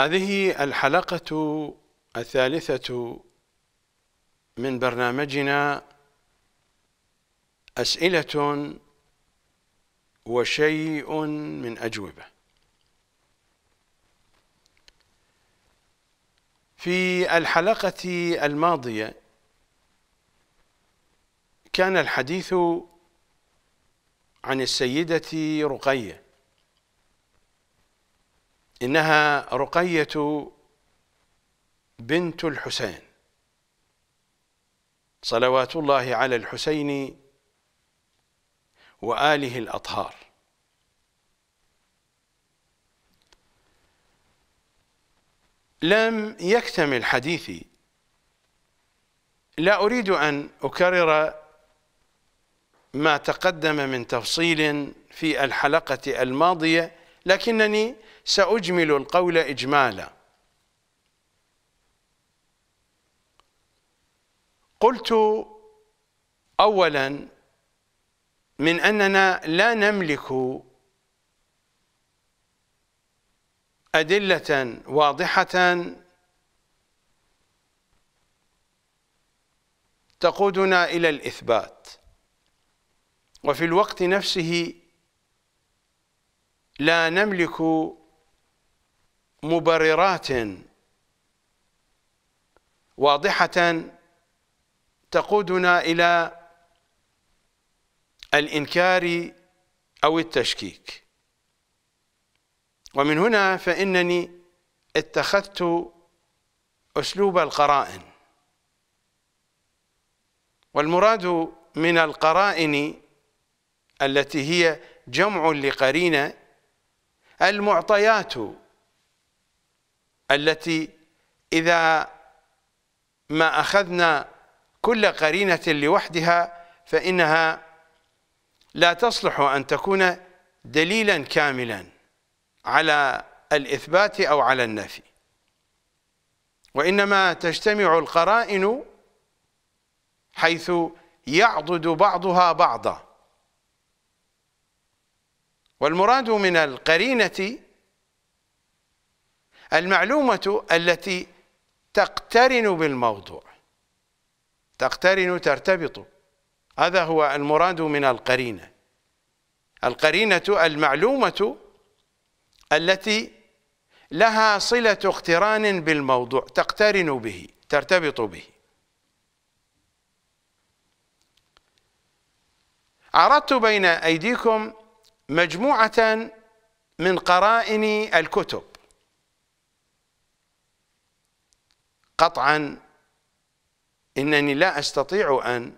هذه الحلقة الثالثة من برنامجنا أسئلة وشيء من أجوبة في الحلقة الماضية كان الحديث عن السيدة رقيه إنها رقية بنت الحسين صلوات الله على الحسين وآله الأطهار لم يكتمل حديثي لا أريد أن أكرر ما تقدم من تفصيل في الحلقة الماضية لكنني سأجمل القول إجمالا قلت أولا من أننا لا نملك أدلة واضحة تقودنا إلى الإثبات وفي الوقت نفسه لا نملك مبررات واضحة تقودنا إلى الإنكار أو التشكيك ومن هنا فإنني اتخذت أسلوب القرائن والمراد من القرائن التي هي جمع لقرينة المعطيات التي إذا ما أخذنا كل قرينة لوحدها فإنها لا تصلح أن تكون دليلا كاملا على الإثبات أو على النفي وإنما تجتمع القرائن حيث يعضد بعضها بعضا والمراد من القرينة المعلومة التي تقترن بالموضوع تقترن ترتبط هذا هو المراد من القرينة القرينة المعلومة التي لها صلة اقتران بالموضوع تقترن به ترتبط به عرضت بين أيديكم مجموعة من قرائن الكتب قطعا إنني لا أستطيع أن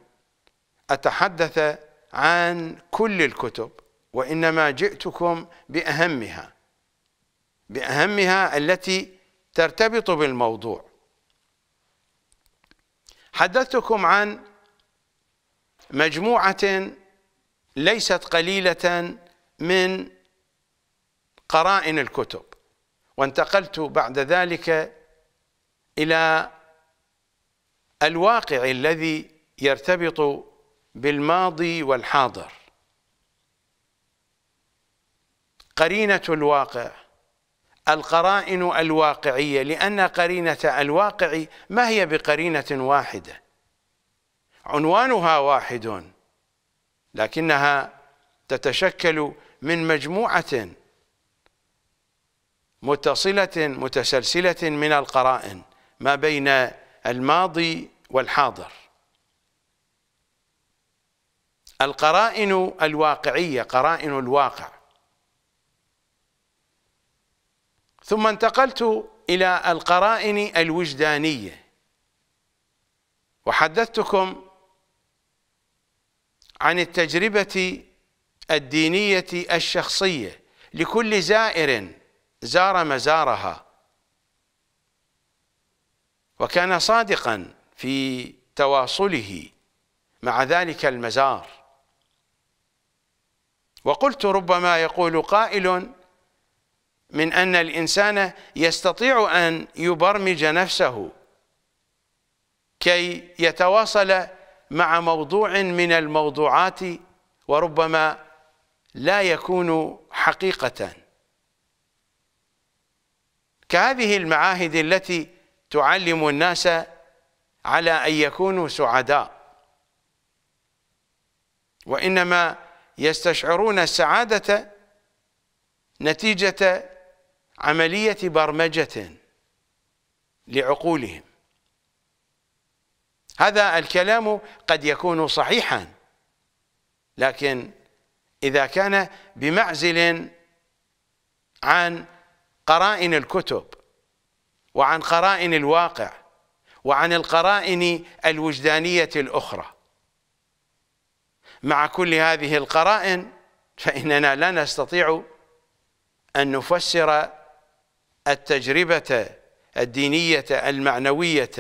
أتحدث عن كل الكتب وإنما جئتكم بأهمها بأهمها التي ترتبط بالموضوع حدثتكم عن مجموعة ليست قليلة من قرائن الكتب وانتقلت بعد ذلك إلى الواقع الذي يرتبط بالماضي والحاضر قرينة الواقع القرائن الواقعية لأن قرينة الواقع ما هي بقرينة واحدة عنوانها واحد لكنها تتشكل من مجموعة متصلة متسلسلة من القرائن ما بين الماضي والحاضر القرائن الواقعية قرائن الواقع ثم انتقلت إلى القرائن الوجدانية وحدثتكم عن التجربة الدينية الشخصية لكل زائر زار مزارها وكان صادقا في تواصله مع ذلك المزار وقلت ربما يقول قائل من أن الإنسان يستطيع أن يبرمج نفسه كي يتواصل مع موضوع من الموضوعات وربما لا يكون حقيقة كهذه المعاهد التي تعلم الناس على أن يكونوا سعداء وإنما يستشعرون السعادة نتيجة عملية برمجة لعقولهم هذا الكلام قد يكون صحيحا لكن إذا كان بمعزل عن قرائن الكتب وعن قرائن الواقع وعن القرائن الوجدانية الأخرى مع كل هذه القرائن فإننا لا نستطيع أن نفسر التجربة الدينية المعنوية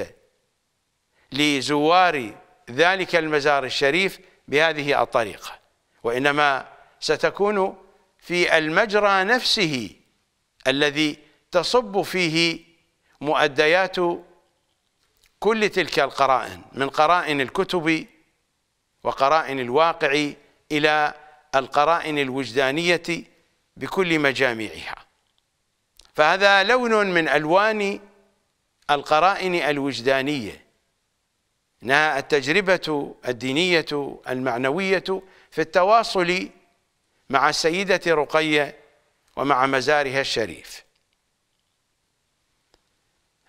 لزوار ذلك المزار الشريف بهذه الطريقة وإنما ستكون في المجرى نفسه الذي تصب فيه مؤديات كل تلك القرائن من قرائن الكتب وقرائن الواقع إلى القرائن الوجدانية بكل مجاميعها فهذا لون من ألوان القرائن الوجدانية إنها التجربة الدينية المعنوية في التواصل مع السيدة رقية ومع مزارها الشريف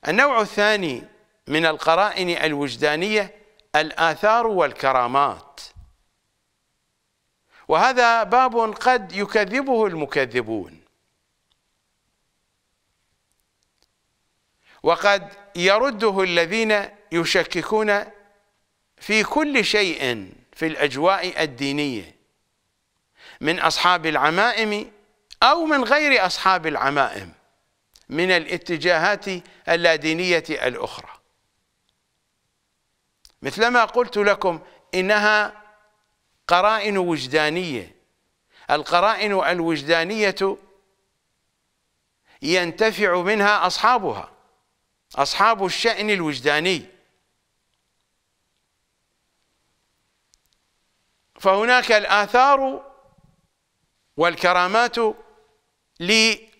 النوع الثاني من القرائن الوجدانية الآثار والكرامات وهذا باب قد يكذبه المكذبون وقد يرده الذين يشككون في كل شيء في الأجواء الدينية من أصحاب العمائم أو من غير أصحاب العمائم من الاتجاهات اللادينية الأخرى مثلما قلت لكم إنها قرائن وجدانية القرائن الوجدانية ينتفع منها أصحابها أصحاب الشأن الوجداني فهناك الآثار والكرامات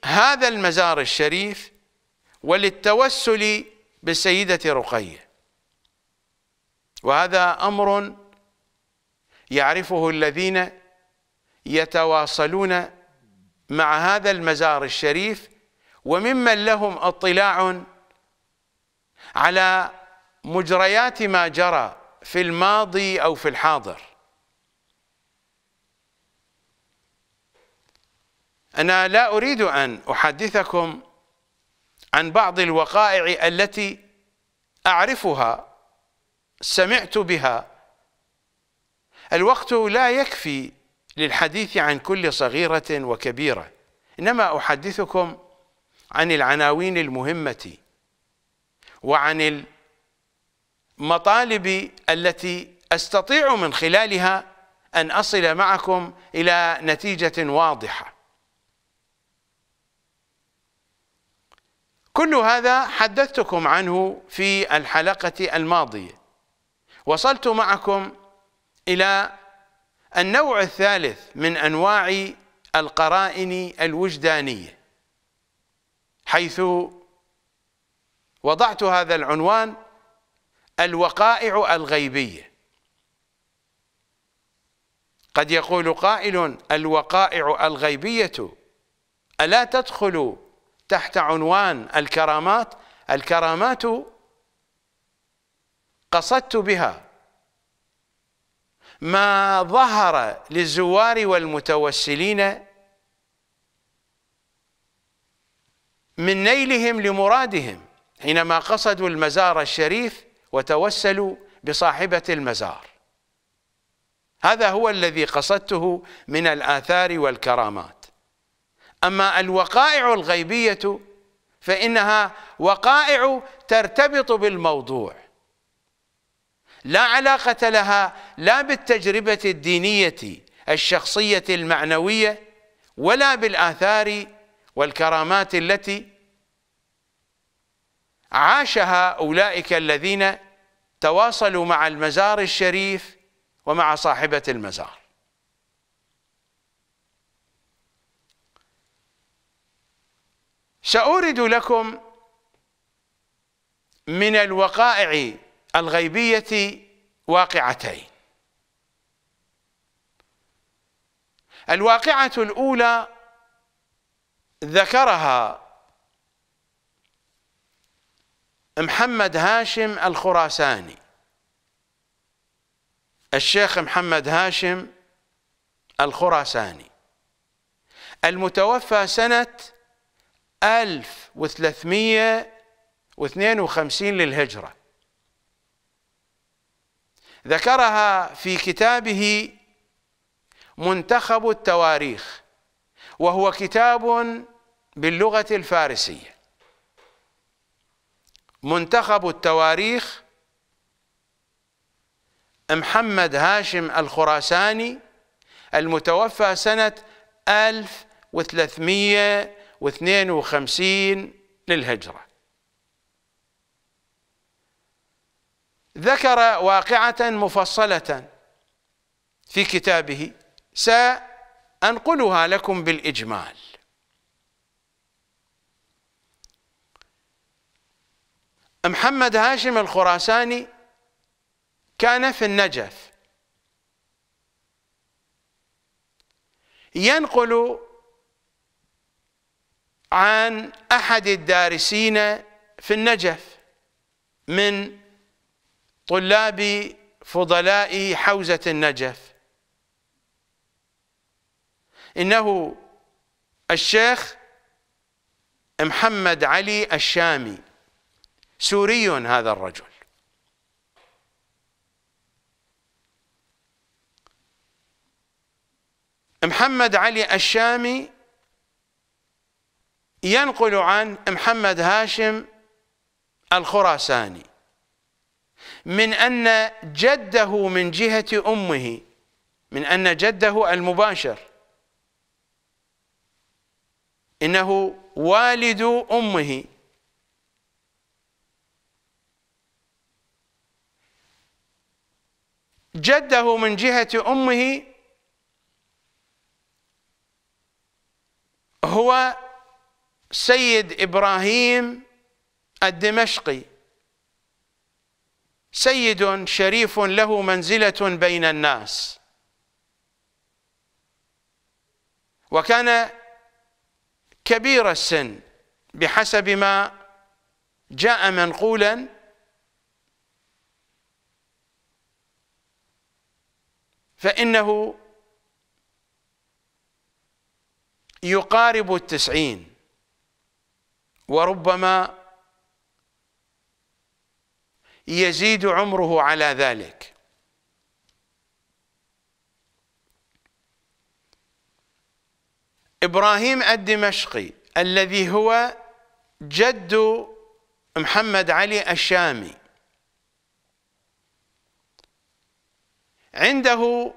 هذا المزار الشريف وللتوسل بالسيدة رقية وهذا أمر يعرفه الذين يتواصلون مع هذا المزار الشريف وممن لهم اطلاع على مجريات ما جرى في الماضي أو في الحاضر أنا لا أريد أن أحدثكم عن بعض الوقائع التي أعرفها سمعت بها الوقت لا يكفي للحديث عن كل صغيرة وكبيرة إنما أحدثكم عن العناوين المهمة وعن المطالب التي أستطيع من خلالها أن أصل معكم إلى نتيجة واضحة كل هذا حدثتكم عنه في الحلقة الماضية وصلت معكم إلى النوع الثالث من أنواع القرائن الوجدانية حيث وضعت هذا العنوان الوقائع الغيبية قد يقول قائل الوقائع الغيبية ألا تدخل تحت عنوان الكرامات الكرامات قصدت بها ما ظهر للزوار والمتوسلين من نيلهم لمرادهم حينما قصدوا المزار الشريف وتوسلوا بصاحبة المزار هذا هو الذي قصدته من الآثار والكرامات أما الوقائع الغيبية فإنها وقائع ترتبط بالموضوع لا علاقة لها لا بالتجربة الدينية الشخصية المعنوية ولا بالآثار والكرامات التي عاشها أولئك الذين تواصلوا مع المزار الشريف ومع صاحبة المزار سأورد لكم من الوقائع الغيبية واقعتين الواقعة الأولى ذكرها محمد هاشم الخراساني الشيخ محمد هاشم الخراساني المتوفى سنة 1352 للهجرة ذكرها في كتابه منتخب التواريخ وهو كتاب باللغة الفارسية منتخب التواريخ محمد هاشم الخراساني المتوفى سنة 1300 52 للهجرة ذكر واقعة مفصلة في كتابه سأنقلها لكم بالإجمال محمد هاشم الخراساني كان في النجف ينقل عن احد الدارسين في النجف من طلاب فضلاء حوزه النجف انه الشيخ محمد علي الشامي سوري هذا الرجل محمد علي الشامي ينقل عن محمد هاشم الخراساني من أن جده من جهة أمه من أن جده المباشر إنه والد أمه جده من جهة أمه هو سيد إبراهيم الدمشقي سيد شريف له منزلة بين الناس وكان كبير السن بحسب ما جاء منقولا فإنه يقارب التسعين وربما يزيد عمره على ذلك إبراهيم الدمشقي الذي هو جد محمد علي الشامي عنده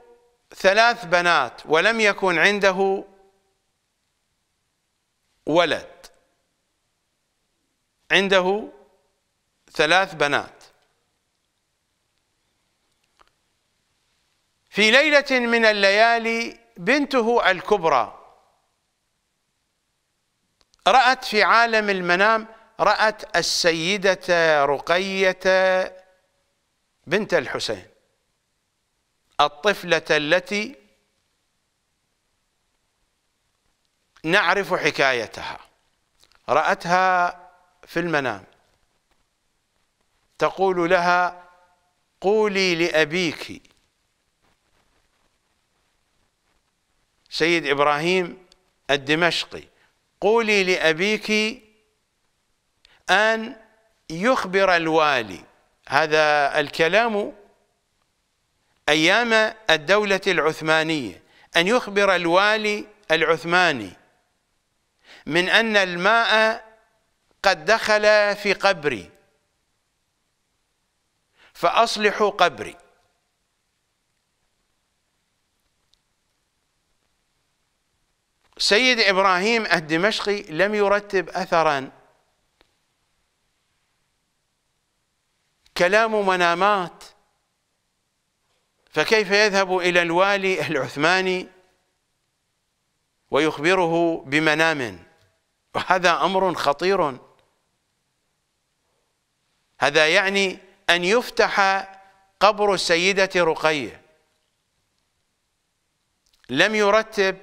ثلاث بنات ولم يكن عنده ولد عنده ثلاث بنات في ليلة من الليالي بنته الكبرى رأت في عالم المنام رأت السيدة رقية بنت الحسين الطفلة التي نعرف حكايتها رأتها في المنام تقول لها قولي لأبيك سيد إبراهيم الدمشقي قولي لأبيك أن يخبر الوالي هذا الكلام أيام الدولة العثمانية أن يخبر الوالي العثماني من أن الماء قد دخل في قبري فأصلحوا قبري سيد إبراهيم الدمشقي لم يرتب أثرا كلام منامات فكيف يذهب إلى الوالي العثماني ويخبره بمنام وهذا أمر خطير هذا يعني أن يفتح قبر السيدة رقية لم يرتب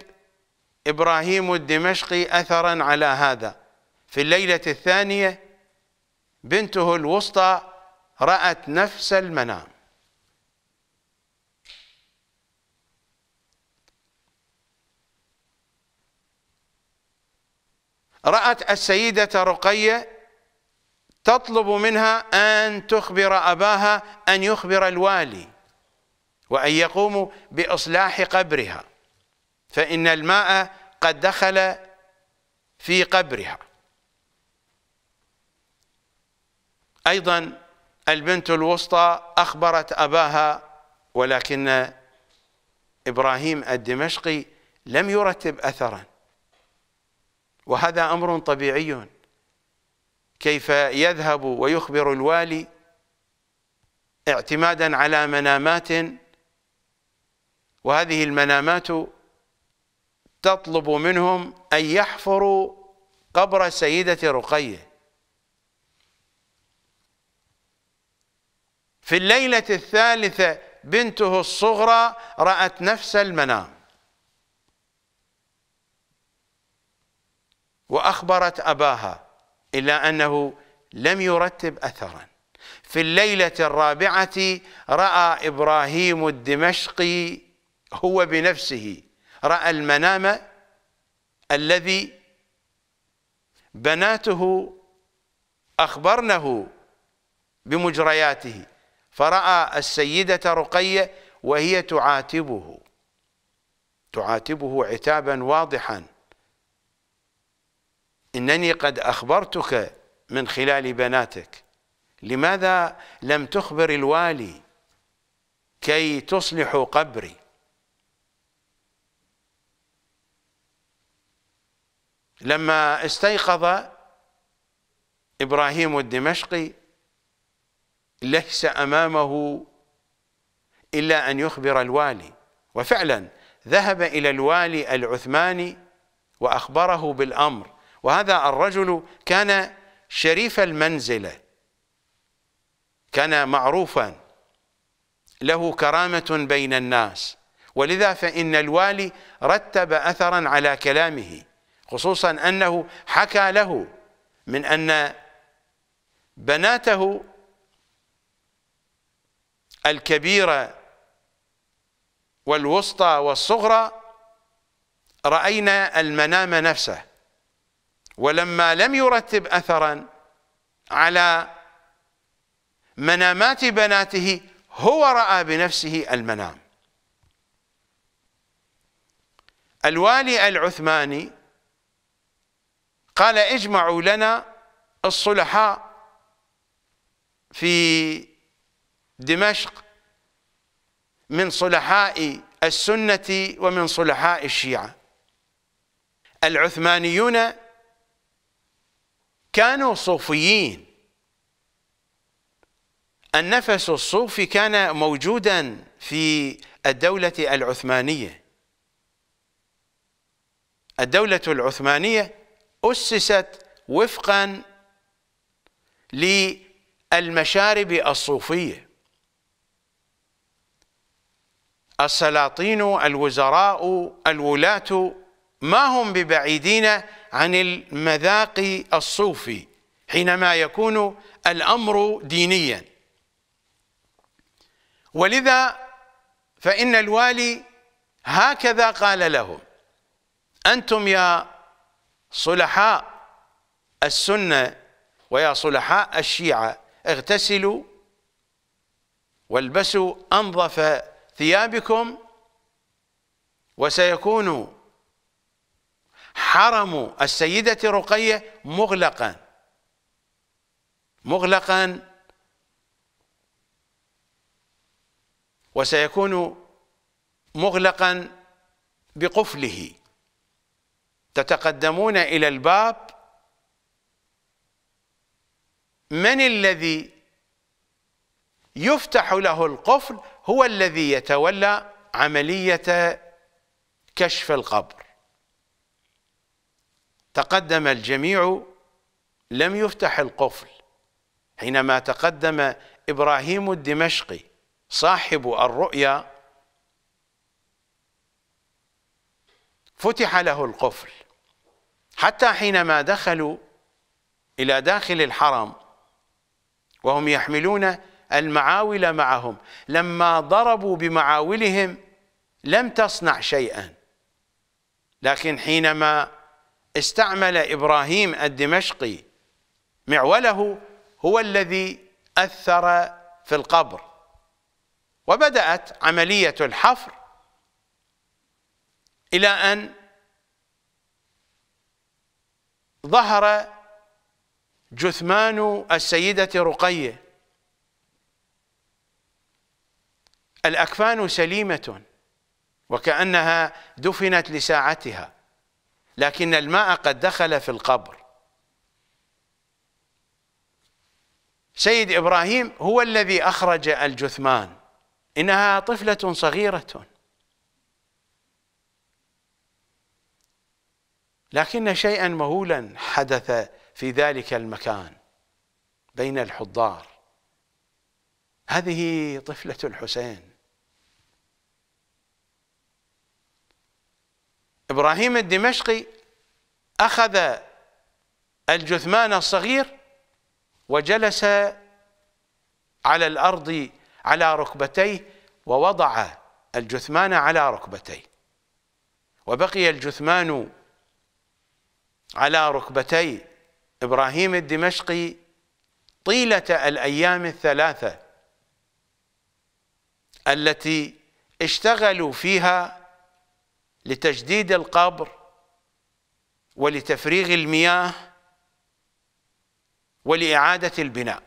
إبراهيم الدمشقي أثرا على هذا في الليلة الثانية بنته الوسطى رأت نفس المنام رأت السيدة رقية تطلب منها أن تخبر أباها أن يخبر الوالي وأن يقوموا بإصلاح قبرها فإن الماء قد دخل في قبرها أيضا البنت الوسطى أخبرت أباها ولكن إبراهيم الدمشقي لم يرتب أثرا وهذا أمر طبيعي كيف يذهب ويخبر الوالي اعتمادا على منامات وهذه المنامات تطلب منهم أن يحفروا قبر سيدة رقية في الليلة الثالثة بنته الصغرى رأت نفس المنام وأخبرت أباها إلا أنه لم يرتب أثرا في الليلة الرابعة رأى إبراهيم الدمشقي هو بنفسه رأى المنام الذي بناته أخبرنه بمجرياته فرأى السيدة رقية وهي تعاتبه تعاتبه عتابا واضحا إنني قد أخبرتك من خلال بناتك لماذا لم تخبر الوالي كي تصلح قبري لما استيقظ إبراهيم الدمشقي ليس أمامه إلا أن يخبر الوالي وفعلا ذهب إلى الوالي العثماني وأخبره بالأمر وهذا الرجل كان شريف المنزلة كان معروفا له كرامة بين الناس ولذا فإن الوالي رتب أثرا على كلامه خصوصا أنه حكى له من أن بناته الكبيرة والوسطى والصغرى رأينا المنام نفسه ولما لم يرتب أثرا على منامات بناته هو رأى بنفسه المنام الوالي العثماني قال اجمعوا لنا الصلحاء في دمشق من صلحاء السنة ومن صلحاء الشيعة العثمانيون كانوا صوفيين النفس الصوفي كان موجودا في الدولة العثمانية الدولة العثمانية أسست وفقا للمشارب الصوفية السلاطين الوزراء الولاة ما هم ببعيدين عن المذاق الصوفي حينما يكون الأمر دينيا ولذا فإن الوالي هكذا قال لهم أنتم يا صلحاء السنة ويا صلحاء الشيعة اغتسلوا والبسوا أنظف ثيابكم وسيكون حرم السيدة رقية مغلقا مغلقا وسيكون مغلقا بقفله تتقدمون إلى الباب من الذي يفتح له القفل هو الذي يتولى عملية كشف القبر تقدم الجميع لم يفتح القفل حينما تقدم إبراهيم الدمشقي صاحب الرؤيا فتح له القفل حتى حينما دخلوا إلى داخل الحرم وهم يحملون المعاول معهم لما ضربوا بمعاولهم لم تصنع شيئا لكن حينما استعمل إبراهيم الدمشقي معوله هو الذي أثر في القبر وبدأت عملية الحفر إلى أن ظهر جثمان السيدة رقية الأكفان سليمة وكأنها دفنت لساعتها لكن الماء قد دخل في القبر سيد إبراهيم هو الذي أخرج الجثمان إنها طفلة صغيرة لكن شيئا مهولا حدث في ذلك المكان بين الحضار هذه طفلة الحسين إبراهيم الدمشقي أخذ الجثمان الصغير وجلس على الأرض على ركبتيه ووضع الجثمان على ركبتيه وبقي الجثمان على ركبتي إبراهيم الدمشقي طيلة الأيام الثلاثة التي اشتغلوا فيها لتجديد القبر ولتفريغ المياه ولإعادة البناء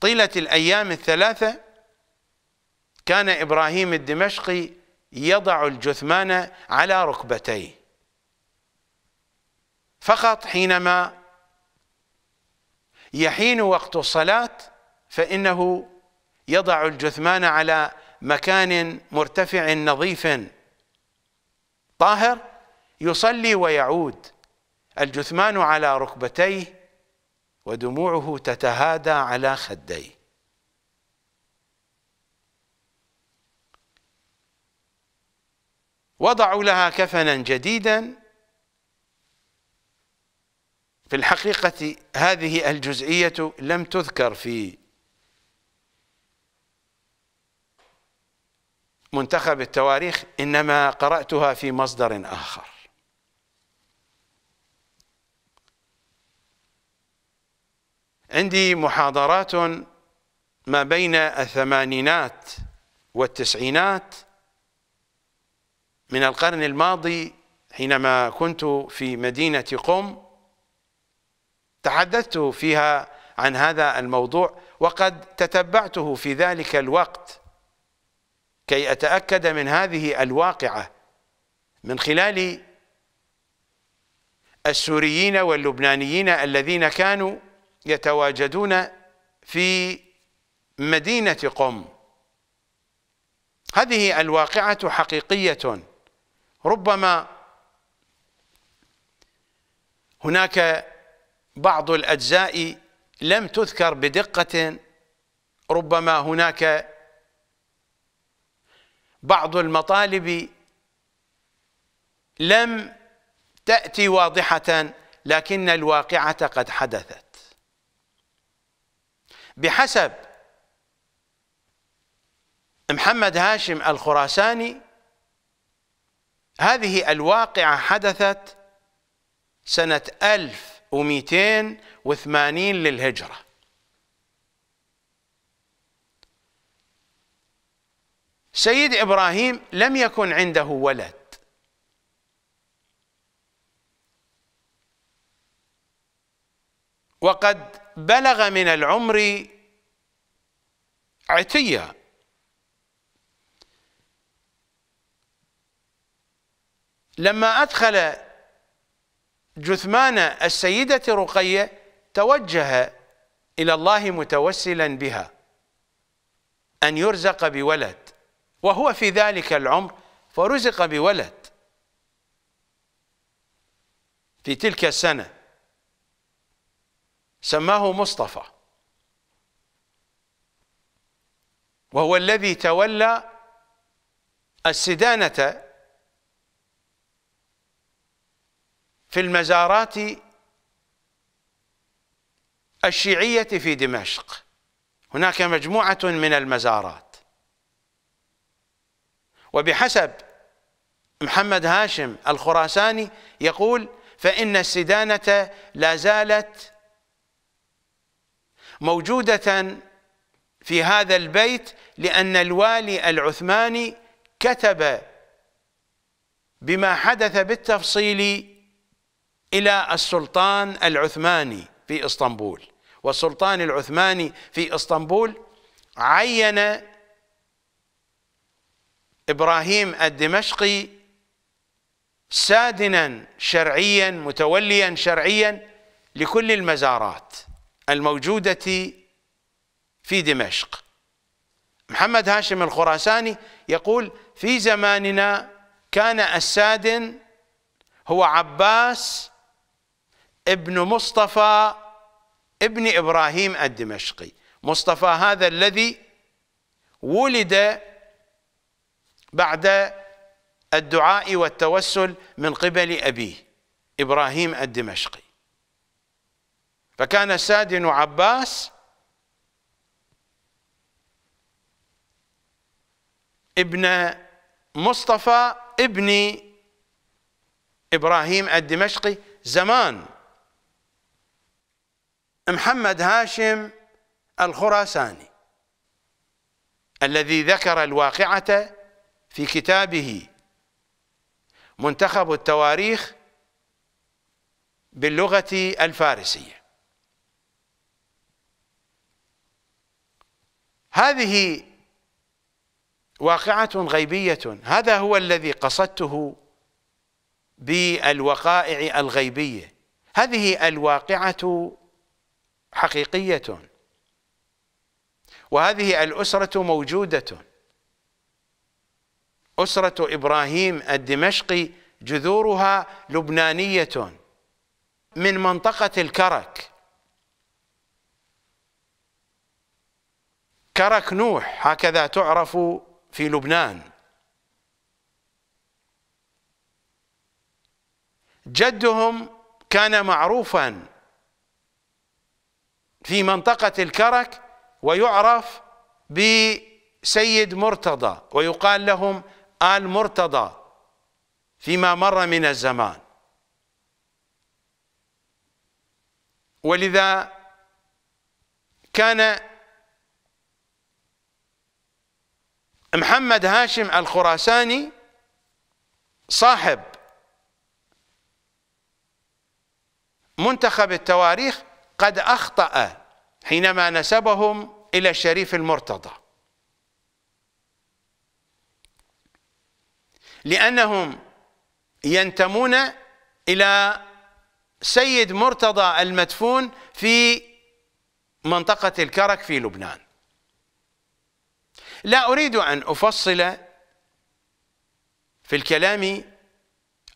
طيلة الأيام الثلاثة كان إبراهيم الدمشقي يضع الجثمان على ركبتيه فقط حينما يحين وقت الصلاة فإنه يضع الجثمان على مكان مرتفع نظيف طاهر يصلي ويعود الجثمان على ركبتيه ودموعه تتهادى على خديه وضعوا لها كفنا جديدا في الحقيقة هذه الجزئية لم تذكر في منتخب التواريخ إنما قرأتها في مصدر آخر عندي محاضرات ما بين الثمانينات والتسعينات من القرن الماضي حينما كنت في مدينة قم تحدثت فيها عن هذا الموضوع وقد تتبعته في ذلك الوقت كي أتأكد من هذه الواقعة من خلال السوريين واللبنانيين الذين كانوا يتواجدون في مدينة قم هذه الواقعة حقيقية ربما هناك بعض الأجزاء لم تذكر بدقة ربما هناك بعض المطالب لم تأتي واضحة لكن الواقعة قد حدثت بحسب محمد هاشم الخراساني هذه الواقعة حدثت سنة 1280 للهجرة سيد إبراهيم لم يكن عنده ولد وقد بلغ من العمر عتيا لما أدخل جثمان السيدة رقية توجه إلى الله متوسلا بها أن يرزق بولد وهو في ذلك العمر فرزق بولد في تلك السنة سماه مصطفى وهو الذي تولى السدانة في المزارات الشيعية في دمشق هناك مجموعة من المزارات وبحسب محمد هاشم الخراساني يقول فإن السدانة لا زالت موجودة في هذا البيت لأن الوالي العثماني كتب بما حدث بالتفصيل إلى السلطان العثماني في إسطنبول والسلطان العثماني في إسطنبول عين إبراهيم الدمشقي سادنا شرعيا متوليا شرعيا لكل المزارات الموجودة في دمشق محمد هاشم الخراساني يقول في زماننا كان السادن هو عباس ابن مصطفى ابن إبراهيم الدمشقي مصطفى هذا الذي ولد بعد الدعاء والتوسل من قبل أبيه إبراهيم الدمشقي فكان السادن عباس ابن مصطفى ابن إبراهيم الدمشقي زمان محمد هاشم الخراساني الذي ذكر الواقعة في كتابه منتخب التواريخ باللغة الفارسية هذه واقعة غيبية هذا هو الذي قصدته بالوقائع الغيبية هذه الواقعة حقيقية وهذه الأسرة موجودة أسرة إبراهيم الدمشقي جذورها لبنانية من منطقة الكرك كرك نوح هكذا تعرف في لبنان جدهم كان معروفا في منطقة الكرك ويعرف بسيد مرتضى ويقال لهم آل مرتضى فيما مر من الزمان ولذا كان محمد هاشم الخراساني صاحب منتخب التواريخ قد أخطأ حينما نسبهم إلى الشريف المرتضى لأنهم ينتمون إلى سيد مرتضى المدفون في منطقة الكرك في لبنان لا أريد أن أفصل في الكلام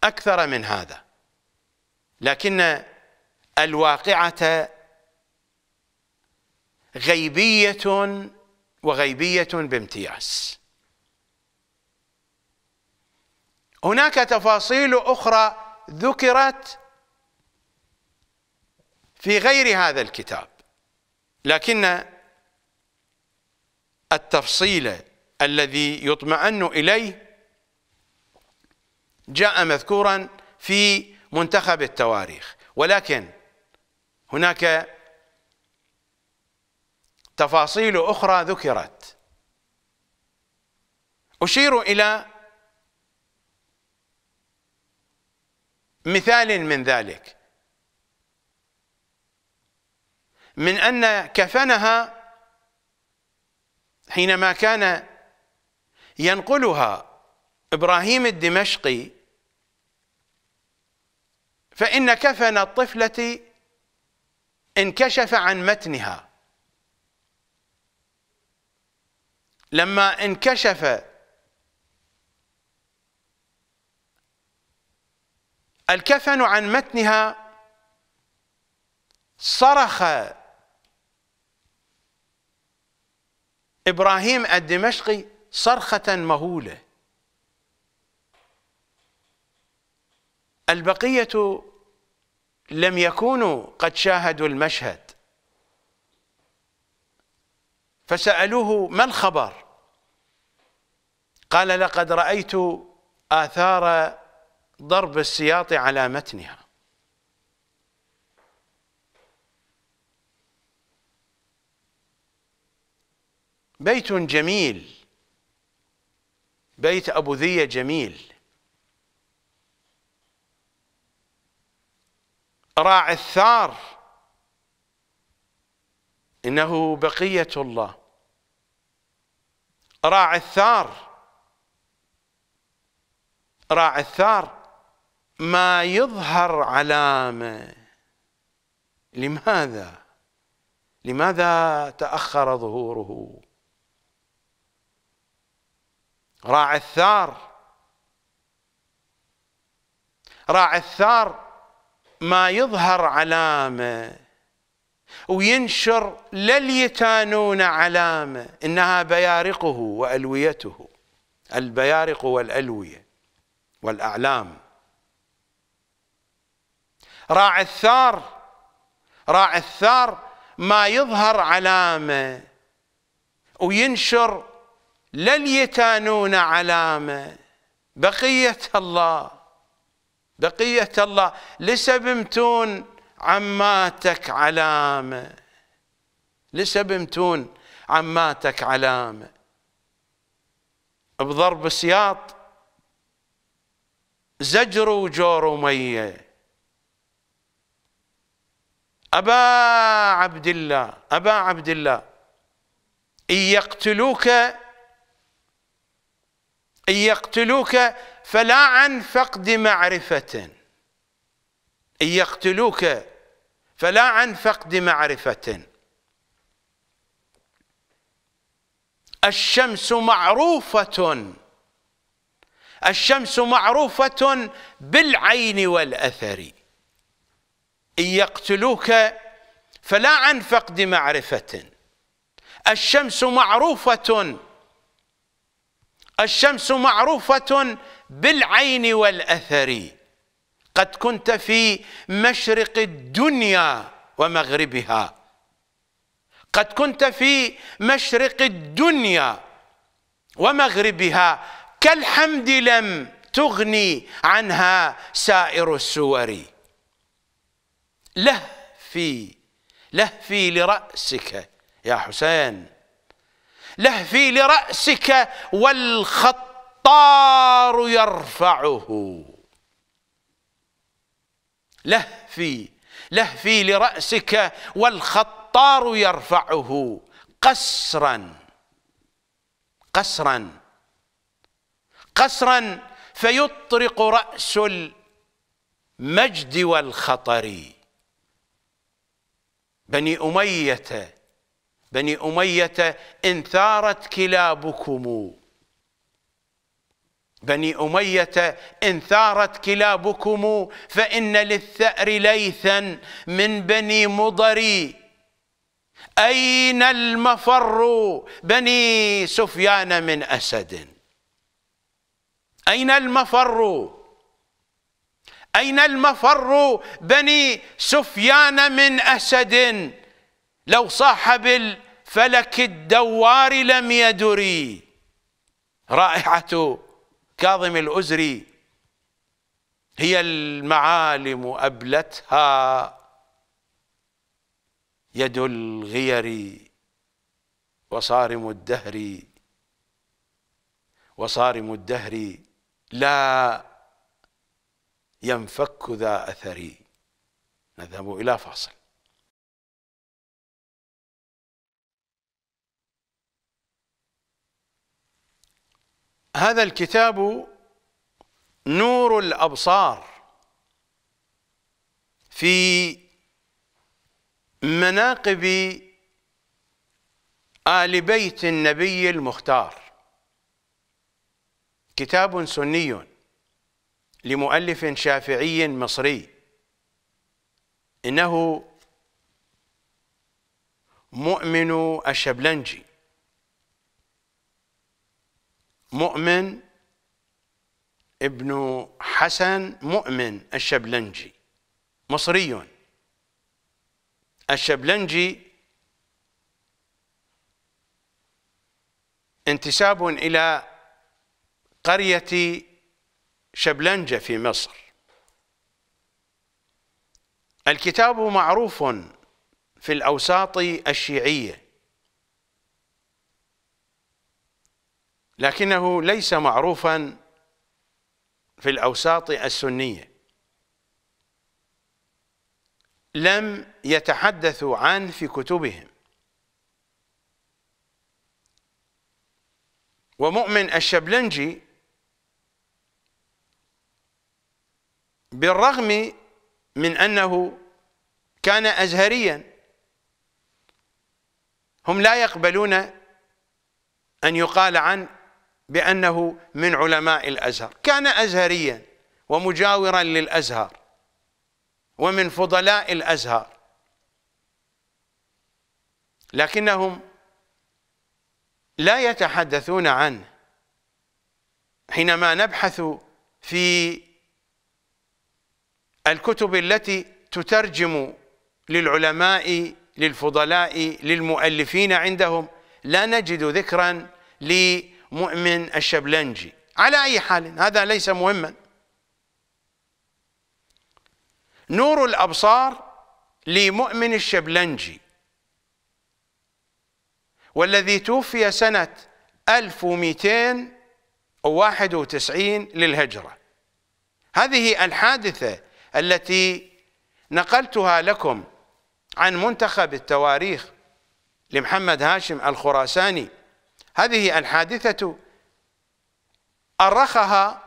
أكثر من هذا لكن الواقعة غيبية وغيبية بامتياز هناك تفاصيل اخرى ذكرت في غير هذا الكتاب لكن التفصيل الذي يطمئن اليه جاء مذكورا في منتخب التواريخ ولكن هناك تفاصيل اخرى ذكرت اشير الى مثال من ذلك من أن كفنها حينما كان ينقلها إبراهيم الدمشقي فإن كفن الطفلة انكشف عن متنها لما انكشف الكفن عن متنها صرخ إبراهيم الدمشقي صرخة مهولة البقية لم يكونوا قد شاهدوا المشهد فسألوه ما الخبر قال لقد رأيت آثار ضرب السياط على متنها بيت جميل بيت أبو ذية جميل راعي الثار إنه بقية الله راعي الثار راعي الثار ما يظهر علامة لماذا لماذا تأخر ظهوره راعي الثار راعي الثار ما يظهر علامة وينشر لليتانون علامة إنها بيارقه وألويته البيارق والألوية والأعلام راعي الثار راعي الثار ما يظهر علامة وينشر لن يتانون علامة بقية الله بقية الله لسبمتون عماتك علامة لسبمتون عماتك علامة بضرب سياط زجر وجور وميه أبا عبد الله أبا عبد الله إن يقتلوك إن يقتلوك فلا عن فقد معرفة إن يقتلوك فلا عن فقد معرفة الشمس معروفة الشمس معروفة بالعين والأثر إن يقتلوك فلا عن فقد معرفة الشمس معروفة الشمس معروفة بالعين والأثر قد كنت في مشرق الدنيا ومغربها قد كنت في مشرق الدنيا ومغربها كالحمد لم تغني عنها سائر السور لهفي لهفي لرأسك يا حسين لهفي لرأسك والخطار يرفعه لهفي لهفي لرأسك والخطار يرفعه قسرا قسرا قسرا فيطرق رأس المجد والخطر بني أمية بني أمية إن ثارت كلابكم بني أمية إن ثارت كلابكم فإن للثأر ليثا من بني مضر أين المفر بني سفيان من أسد أين المفر أين المفر بني سفيان من أسد لو صاح بالفلك الدوار لم يدري رائحة كاظم الأزري هي المعالم أبلتها يد الغير وصارم الدهر وصارم الدهر لا ينفك ذا أثري نذهب إلى فاصل هذا الكتاب نور الأبصار في مناقب آل بيت النبي المختار كتاب سني لمؤلف شافعي مصري إنه مؤمن الشبلنجي مؤمن ابن حسن مؤمن الشبلنجي مصري الشبلنجي انتساب إلى قرية شبلنجة في مصر الكتاب معروف في الأوساط الشيعية لكنه ليس معروفا في الأوساط السنية لم يتحدثوا عنه في كتبهم ومؤمن الشبلنجي بالرغم من أنه كان أزهريا هم لا يقبلون أن يقال عن بأنه من علماء الأزهر كان أزهريا ومجاورا للأزهر ومن فضلاء الأزهر لكنهم لا يتحدثون عنه حينما نبحث في الكتب التي تترجم للعلماء للفضلاء للمؤلفين عندهم لا نجد ذكرا لمؤمن الشبلنجي على أي حال هذا ليس مهما نور الأبصار لمؤمن الشبلنجي والذي توفي سنة 1291 للهجرة هذه الحادثة التي نقلتها لكم عن منتخب التواريخ لمحمد هاشم الخراساني هذه الحادثة أرخها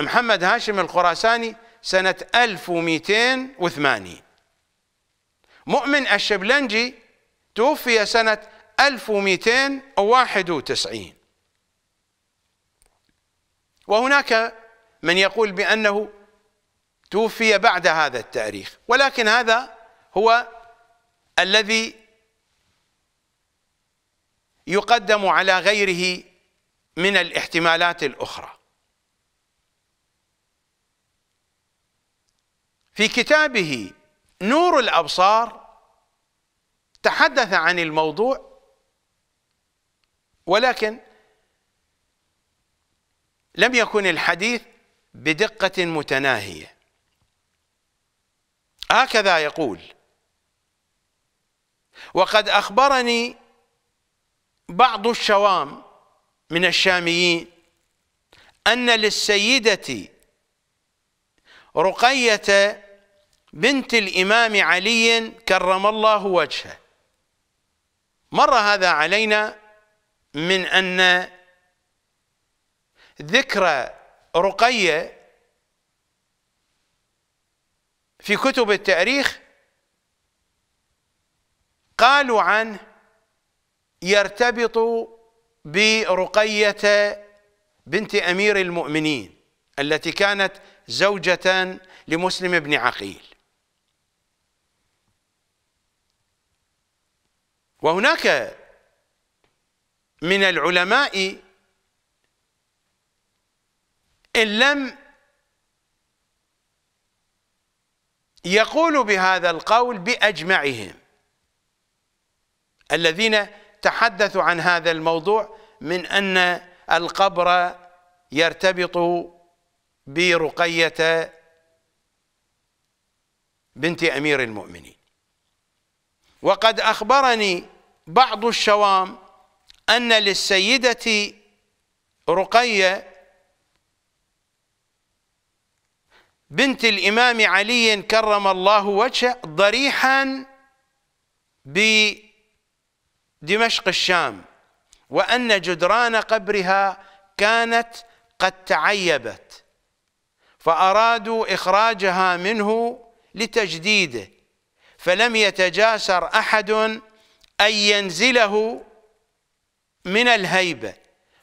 محمد هاشم الخراساني سنة 1280 مؤمن الشبلنجي توفي سنة 1291 وهناك من يقول بأنه توفي بعد هذا التاريخ ولكن هذا هو الذي يقدم على غيره من الاحتمالات الاخرى في كتابه نور الابصار تحدث عن الموضوع ولكن لم يكن الحديث بدقه متناهيه هكذا يقول وقد أخبرني بعض الشوام من الشاميين أن للسيدة رقية بنت الإمام علي كرم الله وجهه مر هذا علينا من أن ذكر رقية في كتب التاريخ قالوا عنه يرتبط برقية بنت أمير المؤمنين التي كانت زوجة لمسلم بن عقيل وهناك من العلماء إن لم يقول بهذا القول بأجمعهم الذين تحدثوا عن هذا الموضوع من أن القبر يرتبط برقية بنت أمير المؤمنين وقد أخبرني بعض الشوام أن للسيدة رقية بنت الإمام علي كرم الله وجهه ضريحا بدمشق الشام وأن جدران قبرها كانت قد تعيبت فأرادوا إخراجها منه لتجديده فلم يتجاسر أحد أن ينزله من الهيبة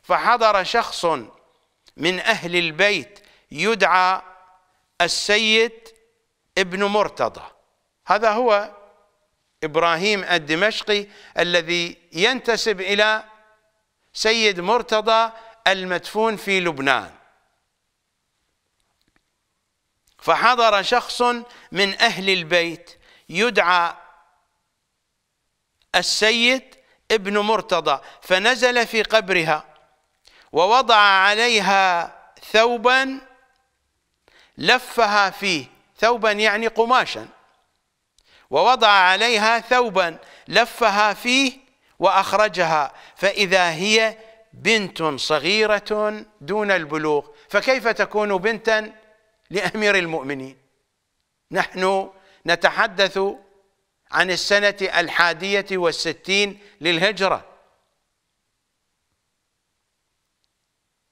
فحضر شخص من أهل البيت يدعى السيد ابن مرتضى هذا هو إبراهيم الدمشقي الذي ينتسب إلى سيد مرتضى المدفون في لبنان فحضر شخص من أهل البيت يدعى السيد ابن مرتضى فنزل في قبرها ووضع عليها ثوبا لفها فيه ثوبا يعني قماشا ووضع عليها ثوبا لفها فيه وأخرجها فإذا هي بنت صغيرة دون البلوغ فكيف تكون بنتا لأمير المؤمنين نحن نتحدث عن السنة الحادية والستين للهجرة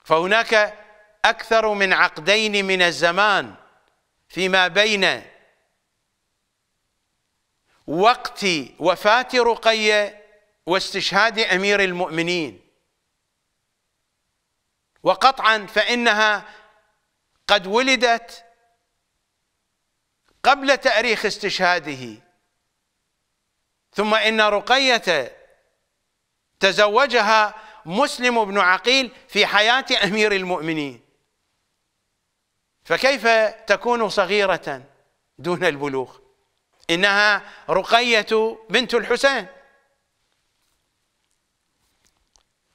فهناك أكثر من عقدين من الزمان فيما بين وقت وفاة رقية واستشهاد أمير المؤمنين وقطعا فإنها قد ولدت قبل تاريخ استشهاده ثم ان رقيه تزوجها مسلم بن عقيل في حياه امير المؤمنين فكيف تكون صغيرة دون البلوغ إنها رقية بنت الحسين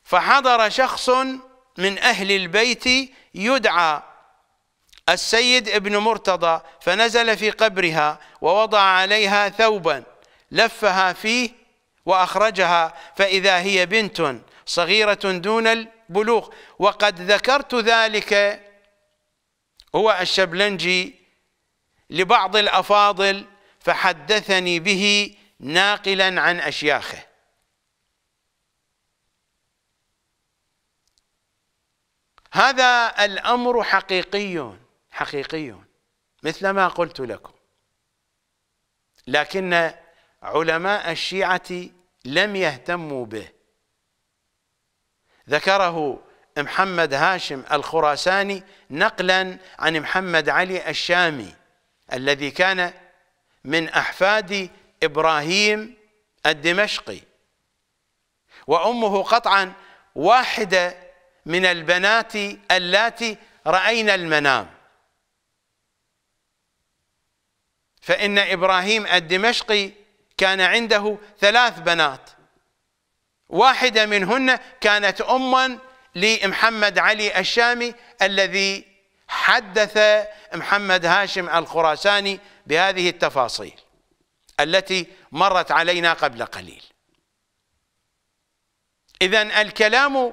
فحضر شخص من أهل البيت يدعى السيد ابن مرتضى فنزل في قبرها ووضع عليها ثوبا لفها فيه وأخرجها فإذا هي بنت صغيرة دون البلوغ وقد ذكرت ذلك هو الشبلنجي لبعض الأفاضل فحدثني به ناقلا عن أشياخه هذا الأمر حقيقي حقيقي مثل ما قلت لكم لكن علماء الشيعة لم يهتموا به ذكره محمد هاشم الخراساني نقلا عن محمد علي الشامي الذي كان من أحفاد إبراهيم الدمشقي وأمه قطعا واحدة من البنات اللاتي رأين المنام فإن إبراهيم الدمشقي كان عنده ثلاث بنات واحدة منهن كانت أماً لمحمد علي الشامي الذي حدث محمد هاشم الخراساني بهذه التفاصيل التي مرت علينا قبل قليل إذا الكلام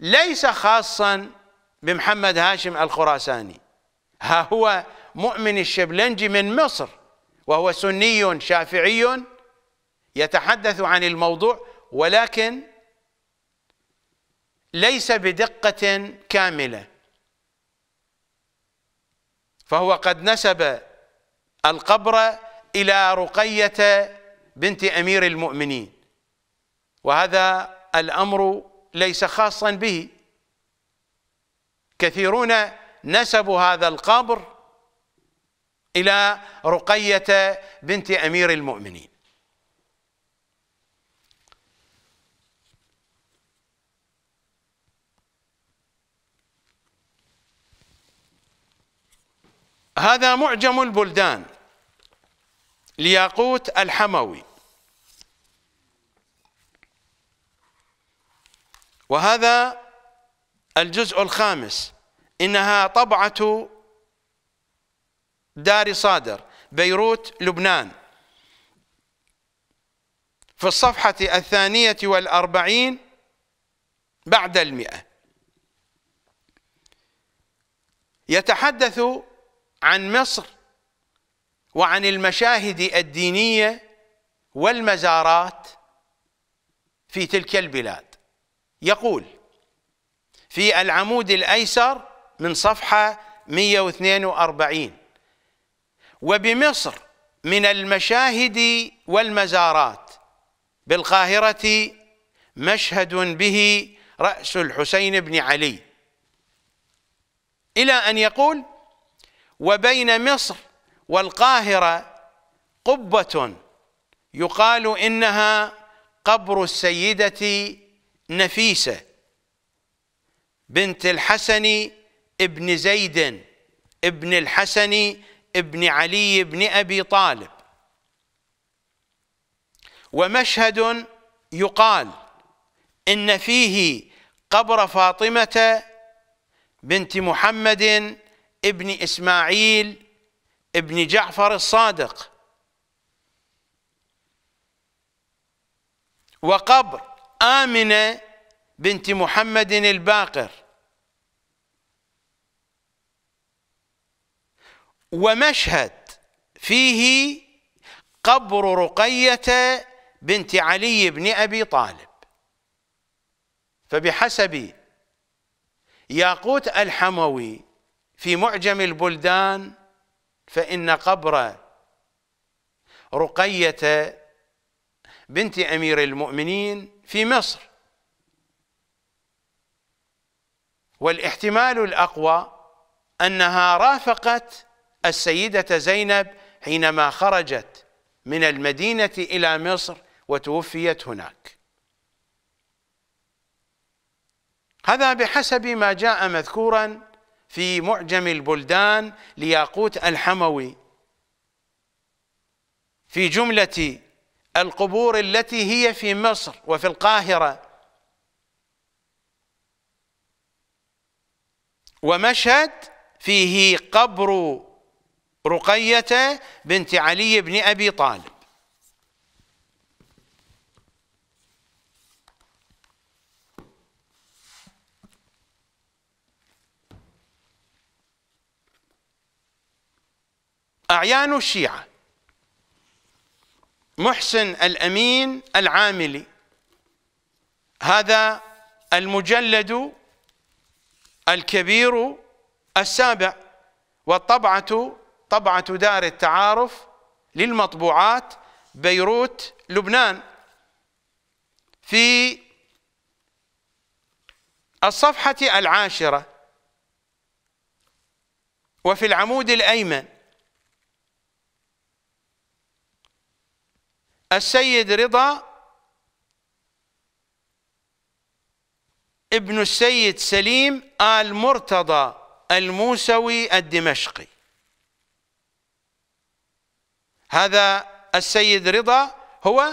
ليس خاصا بمحمد هاشم الخراساني ها هو مؤمن الشبلنجي من مصر وهو سني شافعي يتحدث عن الموضوع ولكن ليس بدقة كاملة فهو قد نسب القبر إلى رقية بنت أمير المؤمنين وهذا الأمر ليس خاصا به كثيرون نسبوا هذا القبر إلى رقية بنت أمير المؤمنين هذا معجم البلدان لياقوت الحموي وهذا الجزء الخامس إنها طبعة دار صادر بيروت لبنان في الصفحة الثانية والأربعين بعد المئة يتحدث عن مصر وعن المشاهد الدينية والمزارات في تلك البلاد يقول في العمود الأيسر من صفحة 142 وبمصر من المشاهد والمزارات بالقاهرة مشهد به رأس الحسين بن علي إلى أن يقول وبين مصر والقاهرة قبة يقال إنها قبر السيدة نفيسة بنت الحسن ابن زيد ابن الحسن ابن علي بن أبي طالب ومشهد يقال إن فيه قبر فاطمة بنت محمد ابن إسماعيل ابن جعفر الصادق وقبر آمنة بنت محمد الباقر ومشهد فيه قبر رقية بنت علي بن أبي طالب فبحسب ياقوت الحموي في معجم البلدان فإن قبر رقية بنت أمير المؤمنين في مصر والاحتمال الأقوى أنها رافقت السيدة زينب حينما خرجت من المدينة إلى مصر وتوفيت هناك هذا بحسب ما جاء مذكوراً في معجم البلدان لياقوت الحموي في جملة القبور التي هي في مصر وفي القاهرة ومشهد فيه قبر رقية بنت علي بن أبي طالب أعيان الشيعة محسن الأمين العاملي هذا المجلد الكبير السابع والطبعة طبعة دار التعارف للمطبوعات بيروت لبنان في الصفحة العاشرة وفي العمود الأيمن السيد رضا ابن السيد سليم آل مرتضى الموسوي الدمشقي هذا السيد رضا هو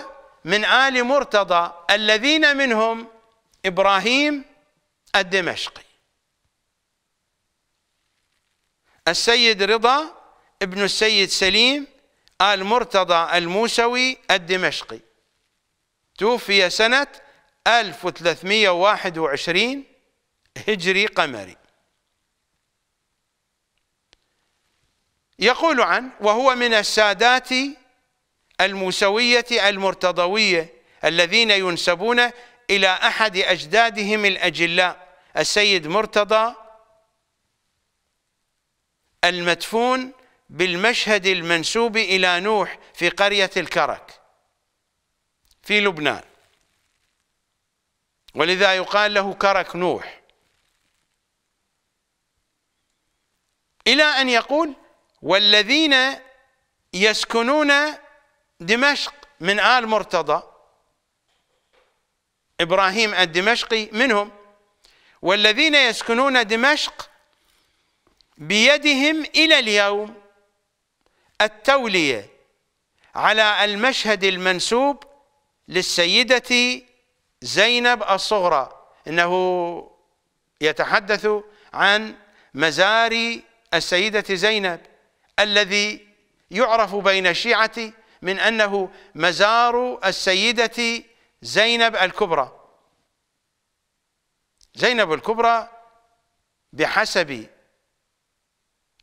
من آل مرتضى الذين منهم إبراهيم الدمشقي السيد رضا ابن السيد سليم المرتضى الموسوي الدمشقي توفي سنة 1321 هجري قمري يقول عن وهو من السادات الموسوية المرتضوية الذين ينسبون إلى أحد أجدادهم الأجلاء السيد مرتضى المدفون بالمشهد المنسوب إلى نوح في قرية الكرك في لبنان ولذا يقال له كرك نوح إلى أن يقول والذين يسكنون دمشق من آل مرتضى إبراهيم الدمشقي منهم والذين يسكنون دمشق بيدهم إلى اليوم التولية على المشهد المنسوب للسيدة زينب الصغرى انه يتحدث عن مزار السيدة زينب الذي يعرف بين الشيعة من أنه مزار السيدة زينب الكبرى زينب الكبرى بحسب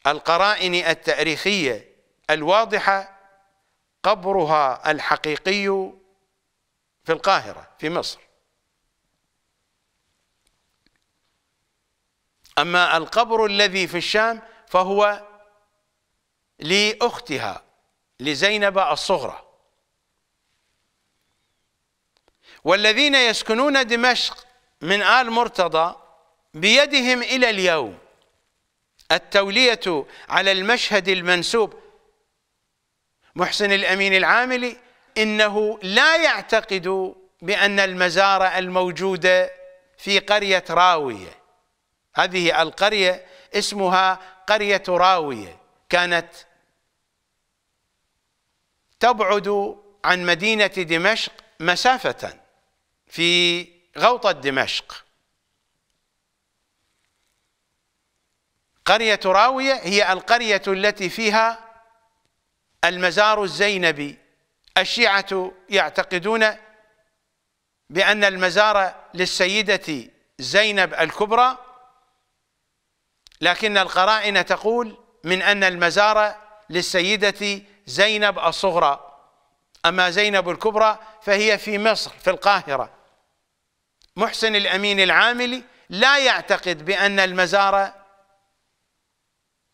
القرائن التاريخية الواضحة قبرها الحقيقي في القاهرة في مصر أما القبر الذي في الشام فهو لأختها لزينب الصغرى والذين يسكنون دمشق من آل مرتضى بيدهم إلى اليوم التولية على المشهد المنسوب محسن الأمين العاملي إنه لا يعتقد بأن المزارع الموجودة في قرية راوية هذه القرية اسمها قرية راوية كانت تبعد عن مدينة دمشق مسافة في غوطة دمشق قرية راوية هي القرية التي فيها المزار الزينبي الشيعة يعتقدون بأن المزار للسيدة زينب الكبرى لكن القرائن تقول من أن المزار للسيدة زينب الصغرى أما زينب الكبرى فهي في مصر في القاهرة محسن الأمين العاملي لا يعتقد بأن المزار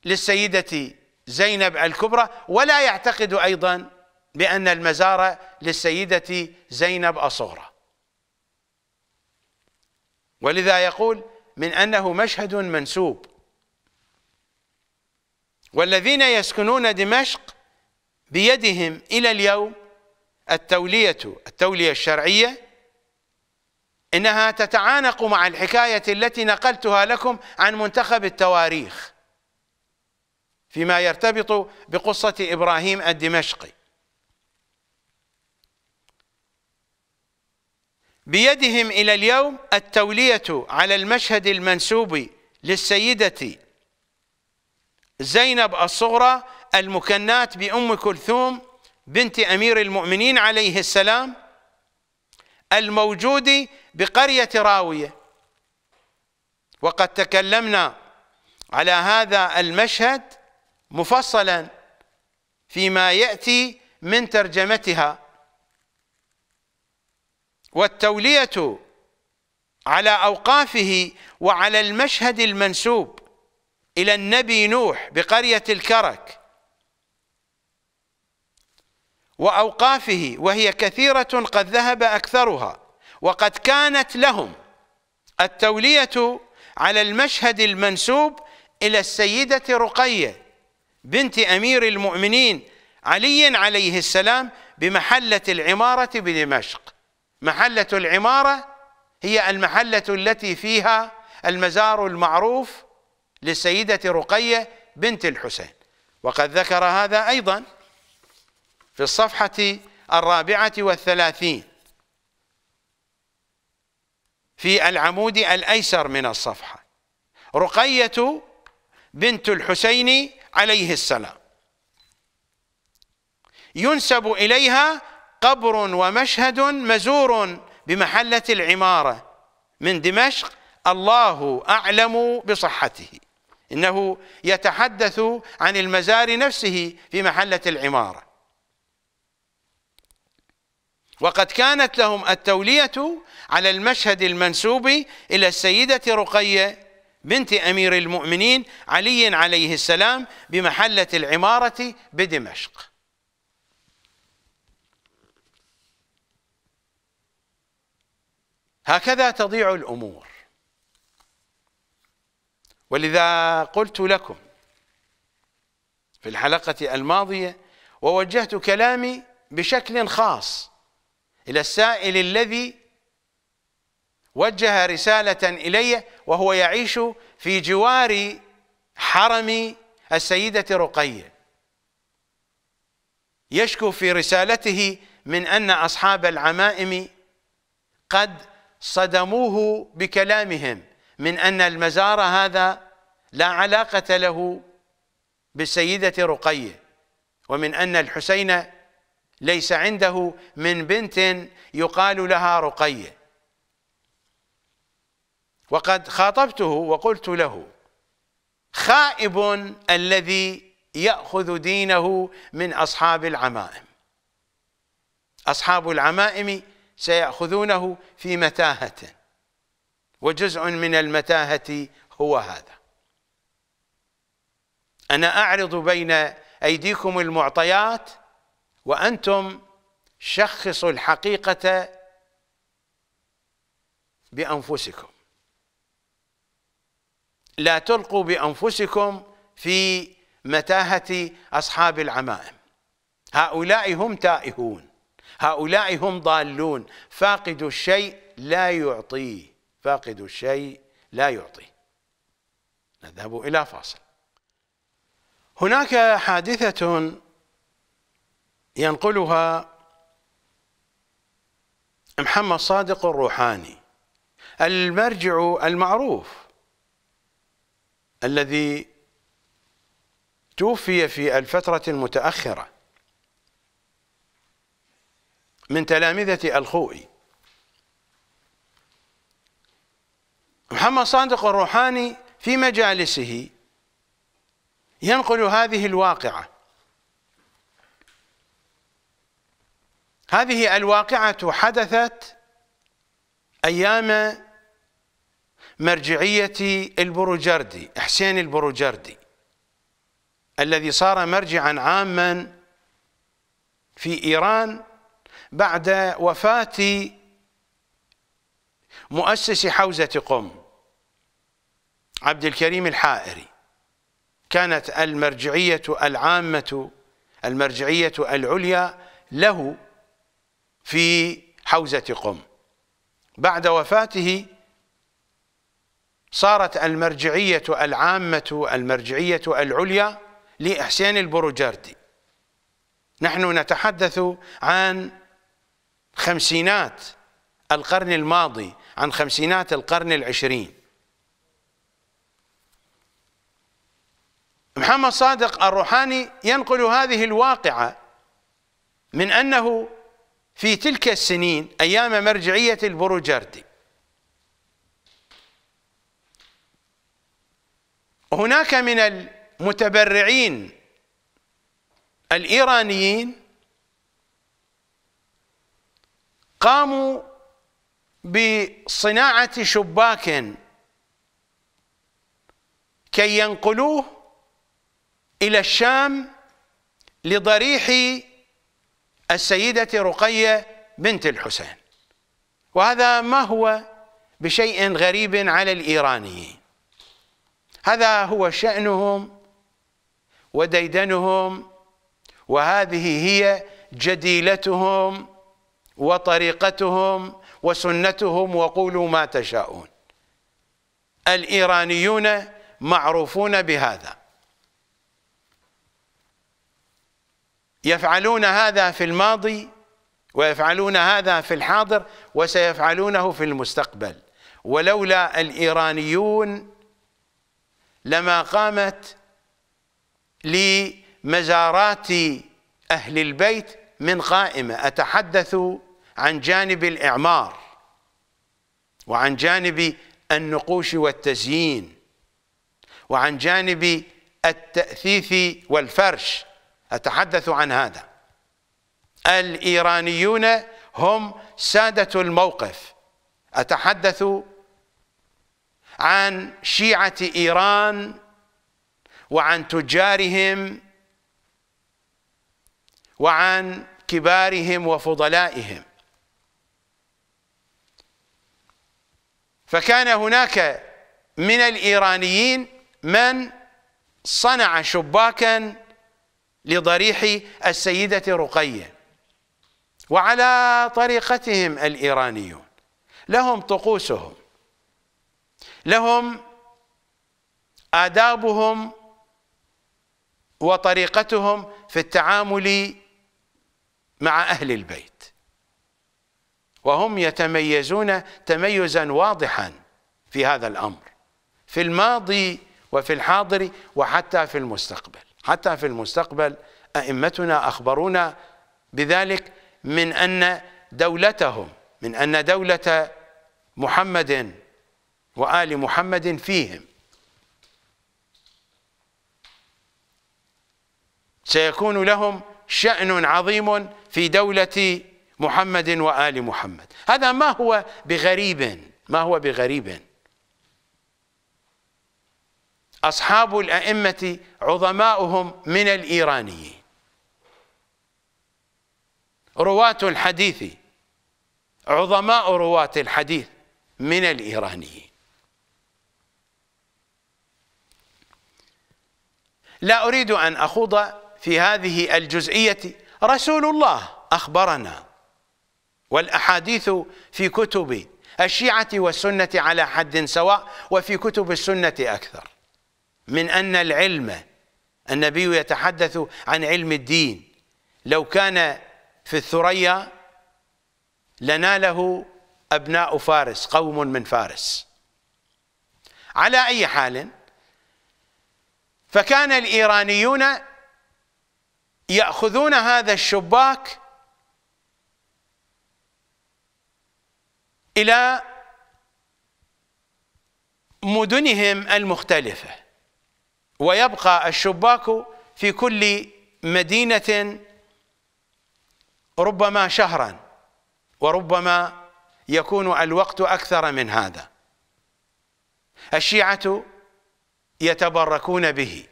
للسيدة زينب الكبرى ولا يعتقد أيضا بأن المزارة للسيدة زينب الصغرى ولذا يقول من أنه مشهد منسوب والذين يسكنون دمشق بيدهم إلى اليوم التولية التولية الشرعية إنها تتعانق مع الحكاية التي نقلتها لكم عن منتخب التواريخ فيما يرتبط بقصة إبراهيم الدمشقي بيدهم إلى اليوم التولية على المشهد المنسوب للسيدة زينب الصغرى المكنات بأم كلثوم بنت أمير المؤمنين عليه السلام الموجود بقرية راوية وقد تكلمنا على هذا المشهد مفصلا فيما يأتي من ترجمتها والتولية على أوقافه وعلى المشهد المنسوب إلى النبي نوح بقرية الكرك وأوقافه وهي كثيرة قد ذهب أكثرها وقد كانت لهم التولية على المشهد المنسوب إلى السيدة رقية بنت امير المؤمنين علي عليه السلام بمحله العماره بدمشق محله العماره هي المحله التي فيها المزار المعروف للسيده رقيه بنت الحسين وقد ذكر هذا ايضا في الصفحه الرابعه والثلاثين في العمود الايسر من الصفحه رقيه بنت الحسين عليه السلام ينسب إليها قبر ومشهد مزور بمحلة العمارة من دمشق الله أعلم بصحته إنه يتحدث عن المزار نفسه في محلة العمارة وقد كانت لهم التولية على المشهد المنسوب إلى السيدة رقية بنت أمير المؤمنين علي عليه السلام بمحلة العمارة بدمشق هكذا تضيع الأمور ولذا قلت لكم في الحلقة الماضية ووجهت كلامي بشكل خاص إلى السائل الذي وجه رسالة إلي وهو يعيش في جوار حرم السيدة رقية يشكو في رسالته من أن أصحاب العمائم قد صدموه بكلامهم من أن المزار هذا لا علاقة له بالسيدة رقية ومن أن الحسين ليس عنده من بنت يقال لها رقيه وقد خاطبته وقلت له خائب الذي ياخذ دينه من اصحاب العمائم اصحاب العمائم سياخذونه في متاهه وجزء من المتاهه هو هذا انا اعرض بين ايديكم المعطيات وانتم شخصوا الحقيقه بانفسكم لا تلقوا بانفسكم في متاهه اصحاب العمائم هؤلاء هم تائهون هؤلاء هم ضالون فاقد الشيء لا يعطيه فاقد الشيء لا يعطي نذهب الى فاصل هناك حادثه ينقلها محمد صادق الروحاني المرجع المعروف الذي توفي في الفترة المتأخرة من تلامذة الخوئي محمد صادق الروحاني في مجالسه ينقل هذه الواقعة هذه الواقعة حدثت أيام مرجعية البروجردي حسين البروجردي الذي صار مرجعا عاما في إيران بعد وفاة مؤسس حوزة قم عبد الكريم الحائري كانت المرجعية العامة المرجعية العليا له في حوزة قم بعد وفاته صارت المرجعية العامة المرجعية العليا لحسين البروجردي نحن نتحدث عن خمسينات القرن الماضي عن خمسينات القرن العشرين محمد صادق الروحاني ينقل هذه الواقعة من أنه في تلك السنين أيام مرجعية البروجردي هناك من المتبرعين الايرانيين قاموا بصناعه شباك كي ينقلوه الى الشام لضريح السيده رقيه بنت الحسين وهذا ما هو بشيء غريب على الايرانيين هذا هو شأنهم وديدنهم وهذه هي جديلتهم وطريقتهم وسنتهم وقولوا ما تشاءون الإيرانيون معروفون بهذا يفعلون هذا في الماضي ويفعلون هذا في الحاضر وسيفعلونه في المستقبل ولولا الإيرانيون لما قامت لمزارات أهل البيت من قائمة أتحدث عن جانب الإعمار وعن جانب النقوش والتزيين وعن جانب التأثيث والفرش أتحدث عن هذا الإيرانيون هم سادة الموقف أتحدث عن شيعة إيران وعن تجارهم وعن كبارهم وفضلائهم فكان هناك من الإيرانيين من صنع شباكا لضريح السيدة رقية وعلى طريقتهم الإيرانيون لهم طقوسهم لهم آدابهم وطريقتهم في التعامل مع أهل البيت وهم يتميزون تميزا واضحا في هذا الأمر في الماضي وفي الحاضر وحتى في المستقبل حتى في المستقبل أئمتنا أخبرونا بذلك من أن دولتهم من أن دولة محمد وآل محمد فيهم سيكون لهم شأن عظيم في دولة محمد وآل محمد هذا ما هو بغريب ما هو بغريب أصحاب الأئمة عظماؤهم من الإيرانيين رواة الحديث عظماء رواة الحديث من الإيرانيين لا أريد أن أخوض في هذه الجزئية رسول الله أخبرنا والأحاديث في كتب الشيعة والسنة على حد سواء وفي كتب السنة أكثر من أن العلم النبي يتحدث عن علم الدين لو كان في الثريا لناله أبناء فارس قوم من فارس على أي حال فكان الايرانيون ياخذون هذا الشباك الى مدنهم المختلفه ويبقى الشباك في كل مدينه ربما شهرا وربما يكون الوقت اكثر من هذا الشيعه يتبركون به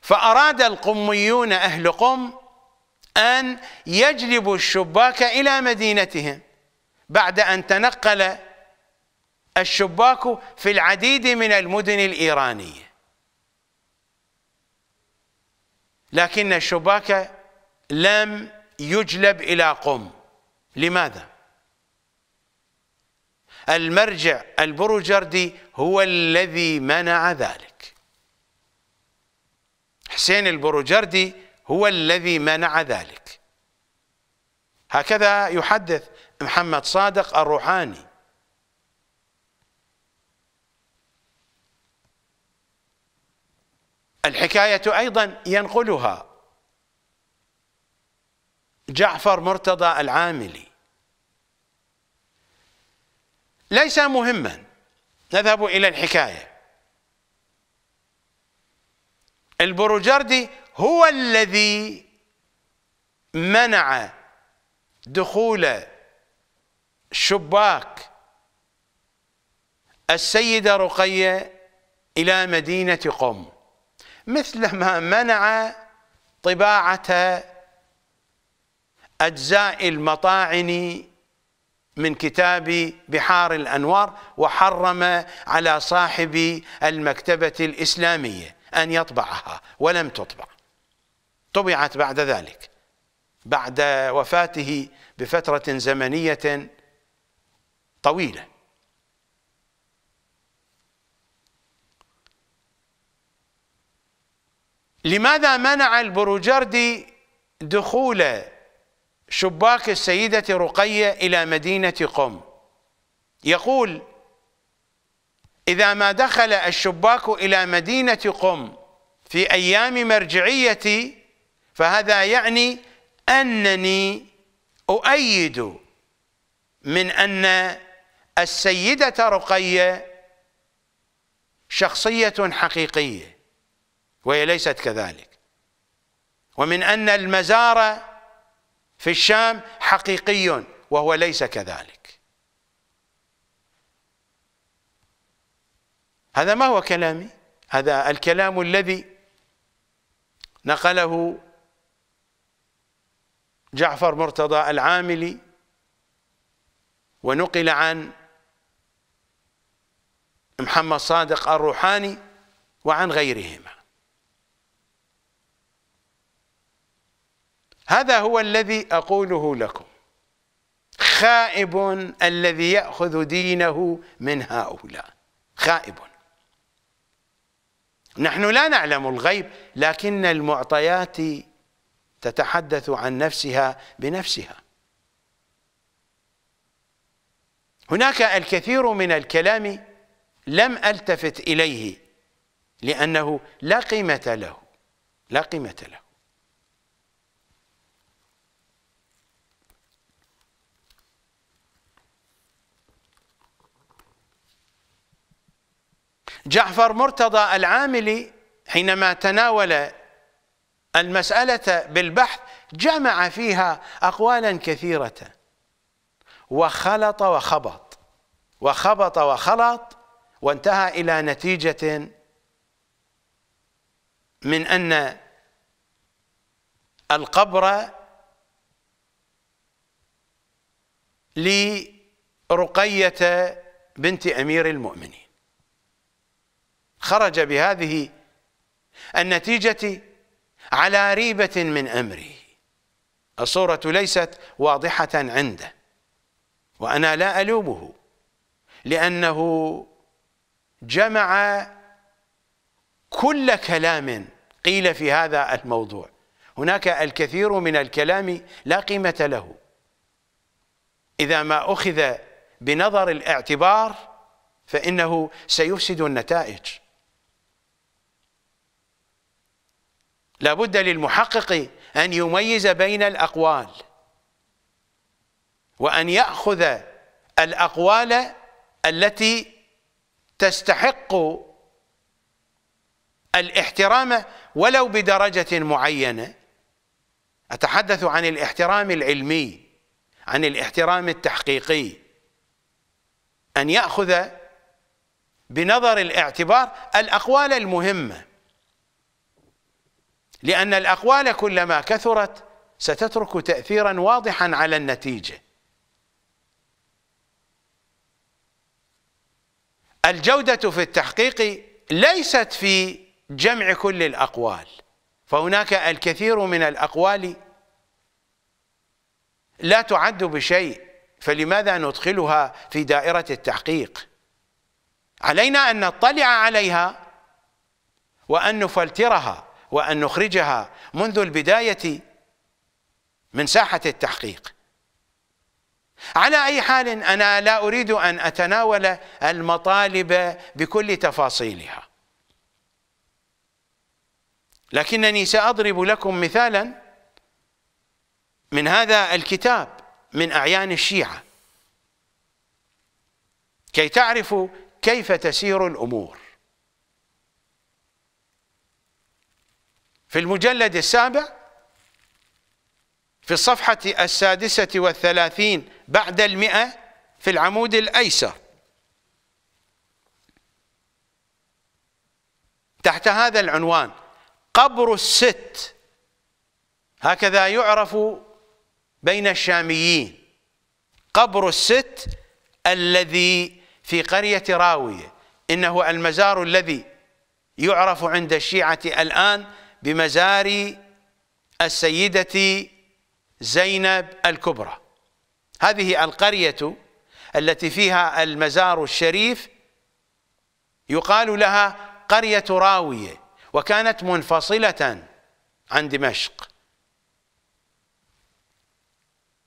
فأراد القميون أهل قم أن يجلبوا الشباك إلى مدينتهم بعد أن تنقل الشباك في العديد من المدن الإيرانية لكن الشباك لم يجلب إلى قم لماذا؟ المرجع البروجردي هو الذي منع ذلك حسين البروجردي هو الذي منع ذلك هكذا يحدث محمد صادق الروحاني الحكاية أيضا ينقلها جعفر مرتضى العاملي ليس مهما نذهب إلى الحكاية البروجردي هو الذي منع دخول شباك السيدة رقية إلى مدينة قم مثل ما منع طباعة أجزاء المطاعن من كتاب بحار الأنوار وحرم على صاحب المكتبة الإسلامية أن يطبعها ولم تطبع طبعت بعد ذلك بعد وفاته بفترة زمنية طويلة لماذا منع البروجردي دخول شباك السيدة رقية إلى مدينة قم يقول إذا ما دخل الشباك إلى مدينة قم في أيام مرجعيتي فهذا يعني أنني أؤيد من أن السيدة رقية شخصية حقيقية وهي ليست كذلك ومن أن المزارة في الشام حقيقي وهو ليس كذلك هذا ما هو كلامي هذا الكلام الذي نقله جعفر مرتضى العاملي ونقل عن محمد صادق الروحاني وعن غيرهما هذا هو الذي أقوله لكم خائب الذي يأخذ دينه من هؤلاء خائب نحن لا نعلم الغيب لكن المعطيات تتحدث عن نفسها بنفسها هناك الكثير من الكلام لم ألتفت إليه لأنه لا قيمة له لا قيمة له جعفر مرتضى العاملي حينما تناول المسألة بالبحث جمع فيها أقوالا كثيرة وخلط وخبط وخبط وخلط وانتهى إلى نتيجة من أن القبر لرقية بنت أمير المؤمنين خرج بهذه النتيجة على ريبة من أمره الصورة ليست واضحة عنده وأنا لا ألومه لأنه جمع كل كلام قيل في هذا الموضوع هناك الكثير من الكلام لا قيمة له إذا ما أخذ بنظر الاعتبار فإنه سيفسد النتائج لابد للمحقق أن يميز بين الأقوال وأن يأخذ الأقوال التي تستحق الاحترام ولو بدرجة معينة أتحدث عن الاحترام العلمي عن الاحترام التحقيقي أن يأخذ بنظر الاعتبار الأقوال المهمة لأن الأقوال كلما كثرت ستترك تأثيرا واضحا على النتيجة الجودة في التحقيق ليست في جمع كل الأقوال فهناك الكثير من الأقوال لا تعد بشيء فلماذا ندخلها في دائرة التحقيق علينا أن نطلع عليها وأن نفلترها وأن نخرجها منذ البداية من ساحة التحقيق على أي حال أنا لا أريد أن أتناول المطالب بكل تفاصيلها لكنني سأضرب لكم مثالا من هذا الكتاب من أعيان الشيعة كي تعرفوا كيف تسير الأمور في المجلد السابع في الصفحة السادسة والثلاثين بعد المئة في العمود الأيسر تحت هذا العنوان قبر الست هكذا يعرف بين الشاميين قبر الست الذي في قرية راوية إنه المزار الذي يعرف عند الشيعة الآن بمزار السيدة زينب الكبرى هذه القرية التي فيها المزار الشريف يقال لها قرية راوية وكانت منفصلة عن دمشق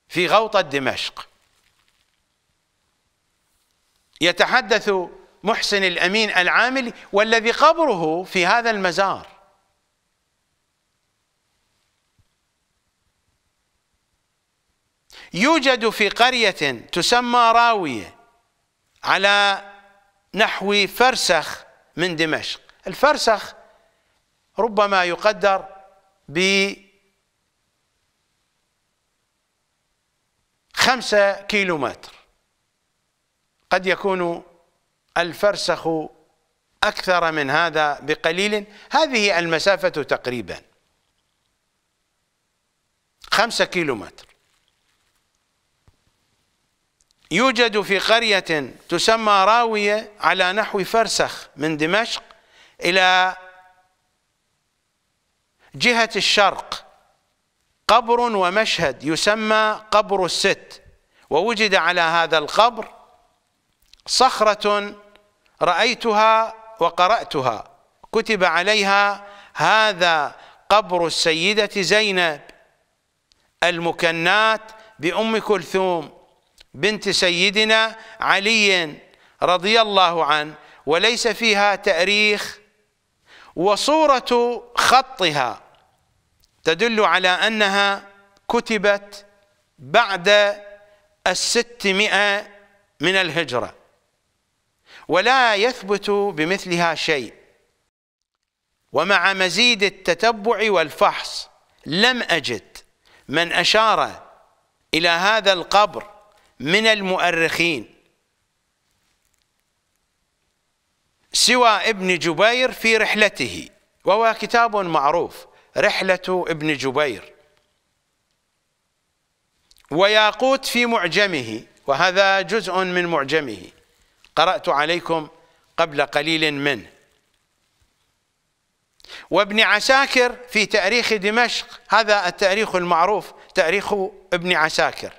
في غوطة دمشق يتحدث محسن الأمين العامل والذي قبره في هذا المزار يوجد في قرية تسمى راوية على نحو فرسخ من دمشق الفرسخ ربما يقدر ب خمسة كيلومتر قد يكون الفرسخ أكثر من هذا بقليل هذه المسافة تقريبا خمسة كيلومتر يوجد في قرية تسمى راوية على نحو فرسخ من دمشق إلى جهة الشرق قبر ومشهد يسمى قبر الست ووجد على هذا القبر صخرة رأيتها وقرأتها كتب عليها هذا قبر السيدة زينب المكنات بأم كلثوم بنت سيدنا علي رضي الله عنه وليس فيها تأريخ وصورة خطها تدل على أنها كتبت بعد الستمائة من الهجرة ولا يثبت بمثلها شيء ومع مزيد التتبع والفحص لم أجد من أشار إلى هذا القبر من المؤرخين سوى ابن جبير في رحلته وهو كتاب معروف رحلة ابن جبير وياقوت في معجمه وهذا جزء من معجمه قرأت عليكم قبل قليل منه وابن عساكر في تاريخ دمشق هذا التاريخ المعروف تاريخ ابن عساكر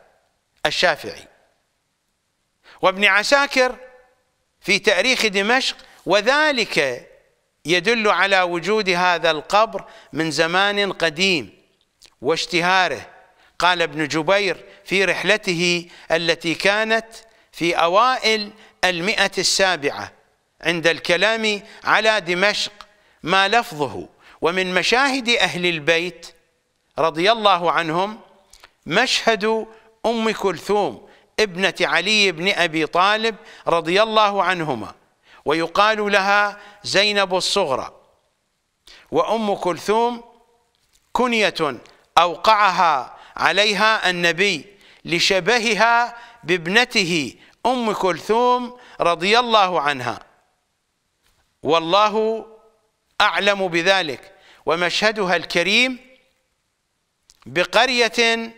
الشافعي وابن عساكر في تاريخ دمشق وذلك يدل على وجود هذا القبر من زمان قديم واشتهاره قال ابن جبير في رحلته التي كانت في أوائل المئة السابعة عند الكلام على دمشق ما لفظه ومن مشاهد أهل البيت رضي الله عنهم مشهد أم كلثوم ابنة علي بن أبي طالب رضي الله عنهما ويقال لها زينب الصغرى وأم كلثوم كنية أوقعها عليها النبي لشبهها بابنته أم كلثوم رضي الله عنها والله أعلم بذلك ومشهدها الكريم بقرية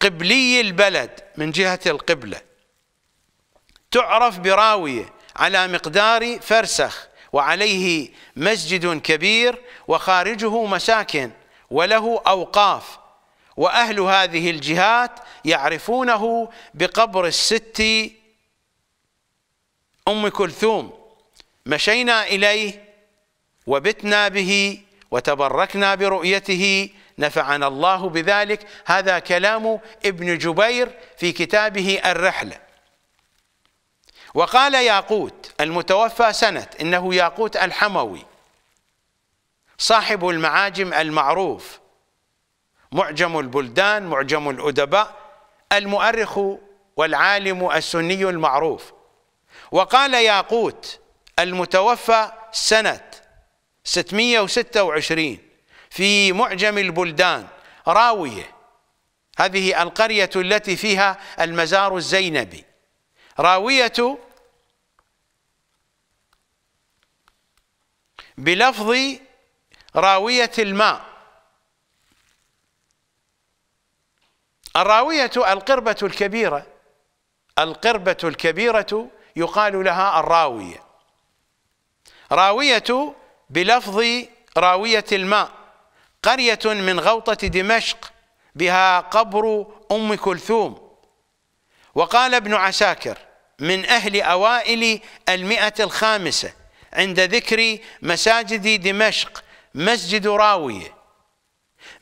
قبلي البلد من جهة القبلة تعرف براوية على مقدار فرسخ وعليه مسجد كبير وخارجه مساكن وله أوقاف وأهل هذه الجهات يعرفونه بقبر الست أم كلثوم مشينا إليه وبتنا به وتبركنا برؤيته نفعنا الله بذلك هذا كلام ابن جبير في كتابه الرحلة وقال ياقوت المتوفى سنة إنه ياقوت الحموي صاحب المعاجم المعروف معجم البلدان معجم الأدباء المؤرخ والعالم السني المعروف وقال ياقوت المتوفى سنة 626 في معجم البلدان راوية هذه القرية التي فيها المزار الزينبي راوية بلفظ راوية الماء الراوية القربة الكبيرة القربة الكبيرة يقال لها الراوية راوية بلفظ راوية الماء قرية من غوطة دمشق بها قبر أم كلثوم وقال ابن عساكر من أهل أوائل المئة الخامسة عند ذكر مساجد دمشق مسجد راوية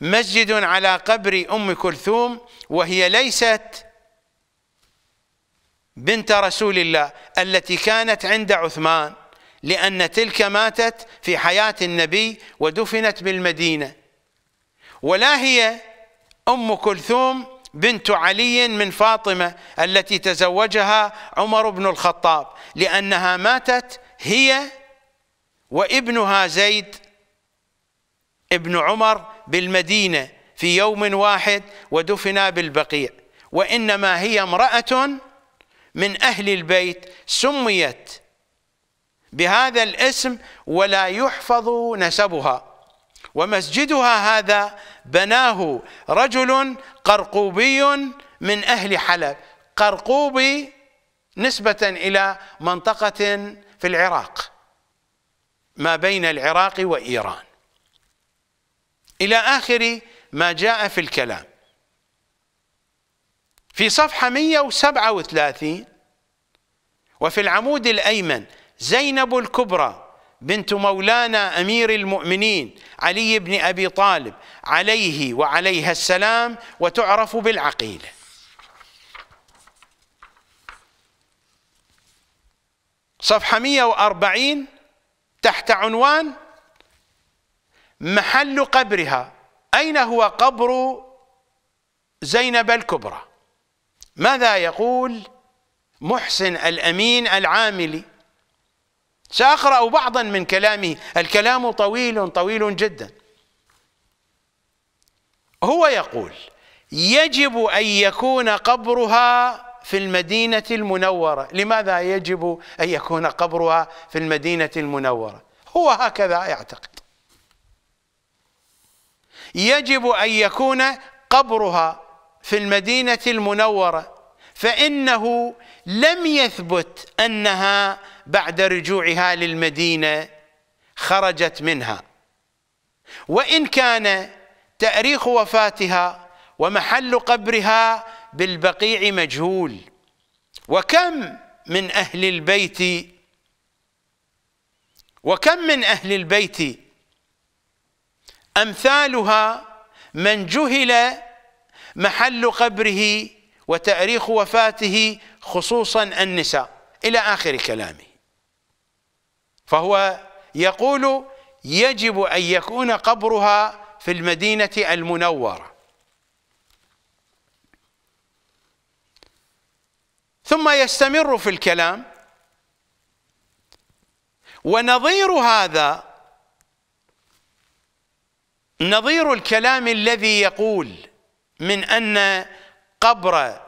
مسجد على قبر أم كلثوم وهي ليست بنت رسول الله التي كانت عند عثمان لأن تلك ماتت في حياة النبي ودفنت بالمدينة ولا هي أم كلثوم بنت علي من فاطمة التي تزوجها عمر بن الخطاب لأنها ماتت هي وابنها زيد ابن عمر بالمدينة في يوم واحد ودفنا بالبقيع وإنما هي امرأة من أهل البيت سميت بهذا الاسم ولا يحفظ نسبها ومسجدها هذا بناه رجل قرقوبي من أهل حلب قرقوبي نسبة إلى منطقة في العراق ما بين العراق وإيران إلى آخر ما جاء في الكلام في صفحة 137 وفي العمود الأيمن زينب الكبرى بنت مولانا امير المؤمنين علي بن ابي طالب عليه وعليها السلام وتعرف بالعقيله صفحه 140 تحت عنوان محل قبرها اين هو قبر زينب الكبرى ماذا يقول محسن الامين العاملي سأقرأ بعضا من كلامه الكلام طويل طويل جدا هو يقول يجب أن يكون قبرها في المدينة المنورة لماذا يجب أن يكون قبرها في المدينة المنورة هو هكذا يعتقد يجب أن يكون قبرها في المدينة المنورة فإنه لم يثبت أنها بعد رجوعها للمدينة خرجت منها وإن كان تأريخ وفاتها ومحل قبرها بالبقيع مجهول وكم من أهل البيت وكم من أهل البيت أمثالها من جهل محل قبره وتأريخ وفاته خصوصا النساء إلى آخر كلامي فهو يقول يجب أن يكون قبرها في المدينة المنورة ثم يستمر في الكلام ونظير هذا نظير الكلام الذي يقول من أن قبر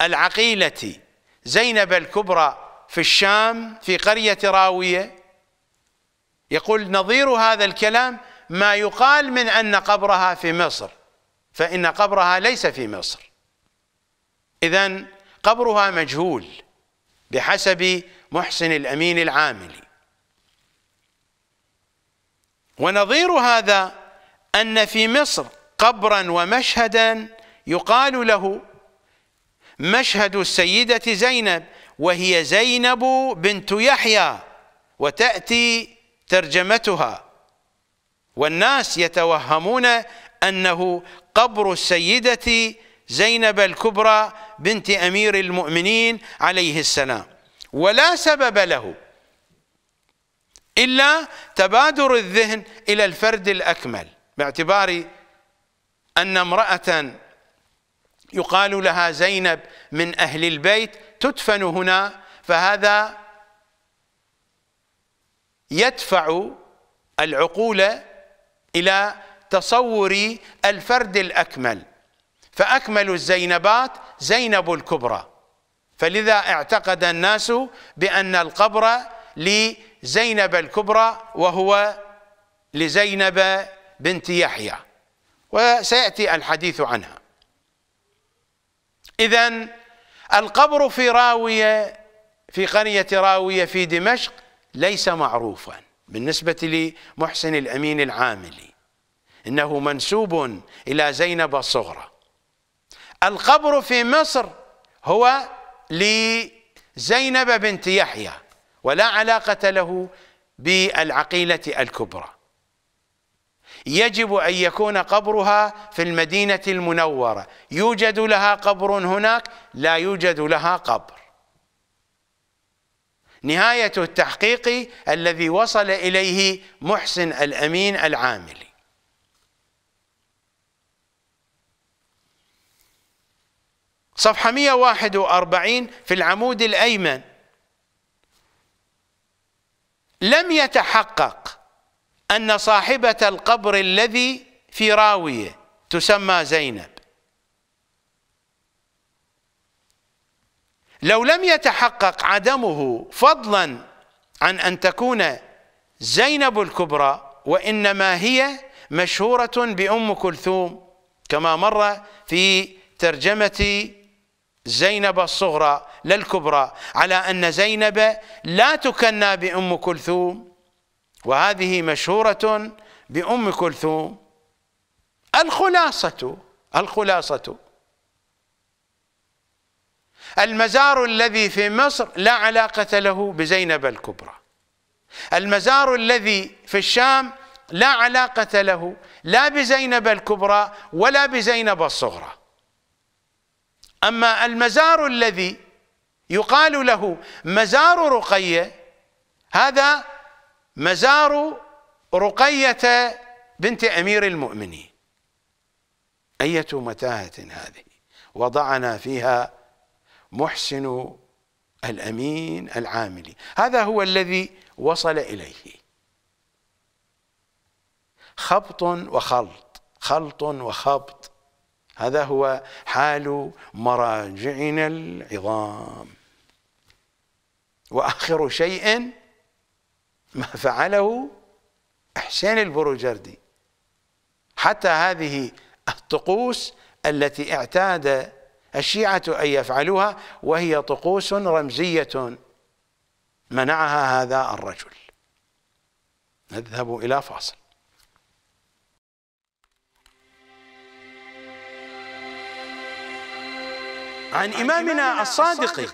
العقيلة زينب الكبرى في الشام في قرية راوية يقول نظير هذا الكلام ما يقال من أن قبرها في مصر فإن قبرها ليس في مصر إذا قبرها مجهول بحسب محسن الأمين العاملي ونظير هذا أن في مصر قبرا ومشهدا يقال له مشهد السيدة زينب وهي زينب بنت يحيى وتأتي ترجمتها والناس يتوهمون أنه قبر السيدة زينب الكبرى بنت أمير المؤمنين عليه السلام ولا سبب له إلا تبادر الذهن إلى الفرد الأكمل باعتبار أن امرأة يقال لها زينب من أهل البيت تدفن هنا فهذا يدفع العقول إلى تصور الفرد الأكمل فأكمل الزينبات زينب الكبرى فلذا اعتقد الناس بأن القبر لزينب الكبرى وهو لزينب بنت يحيى وسيأتي الحديث عنها إذا القبر في راوية في قرية راوية في دمشق ليس معروفا بالنسبة لمحسن الأمين العاملي إنه منسوب إلى زينب الصغرى القبر في مصر هو لزينب بنت يحيى ولا علاقة له بالعقيلة الكبرى يجب أن يكون قبرها في المدينة المنورة يوجد لها قبر هناك لا يوجد لها قبر نهاية التحقيق الذي وصل إليه محسن الأمين العاملي صفحة 141 في العمود الأيمن لم يتحقق أن صاحبة القبر الذي في راوية تسمى زينب لو لم يتحقق عدمه فضلا عن أن تكون زينب الكبرى وإنما هي مشهورة بأم كلثوم كما مر في ترجمة زينب الصغرى لا الكبرى على أن زينب لا تكنى بأم كلثوم وهذه مشهورة بأم كلثوم الخلاصة الخلاصة المزار الذي في مصر لا علاقة له بزينب الكبرى المزار الذي في الشام لا علاقة له لا بزينب الكبرى ولا بزينب الصغرى أما المزار الذي يقال له مزار رقية هذا مزار رقية بنت أمير المؤمنين أية متاهة هذه وضعنا فيها محسن الأمين العاملي هذا هو الذي وصل إليه خبط وخلط خلط وخبط هذا هو حال مراجعنا العظام وآخر شيء ما فعله حسين البروجردي حتى هذه الطقوس التي اعتاد الشيعة أن يفعلوها وهي طقوس رمزية منعها هذا الرجل نذهب إلى فاصل عن إمامنا الصادق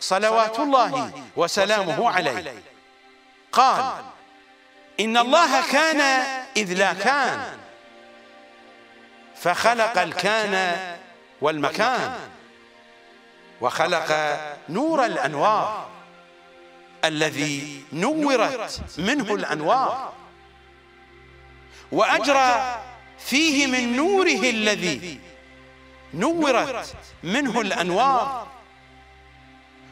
صلوات الله وسلامه عليه قال إن الله كان إذ لا كان فخلق الكان والمكان وخلق نور الأنوار الذي نورت منه الأنوار وأجرى فيه من نوره الذي نورت منه الأنوار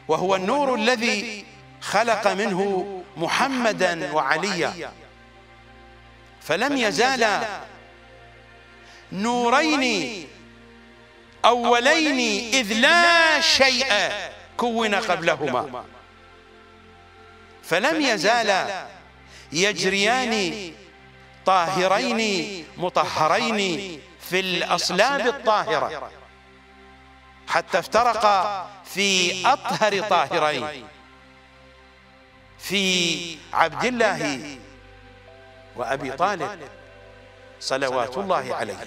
وهو النور الذي خلق منه محمدا وعليا فلم يزالا نورين أولين إذ لا شيء كون قبلهما فلم يزالا يجريان طاهرين مطهرين في الأصلاب الطاهرة حتى افترقا في أطهر طاهرين في عبد الله وأبي طالب صلوات الله عليه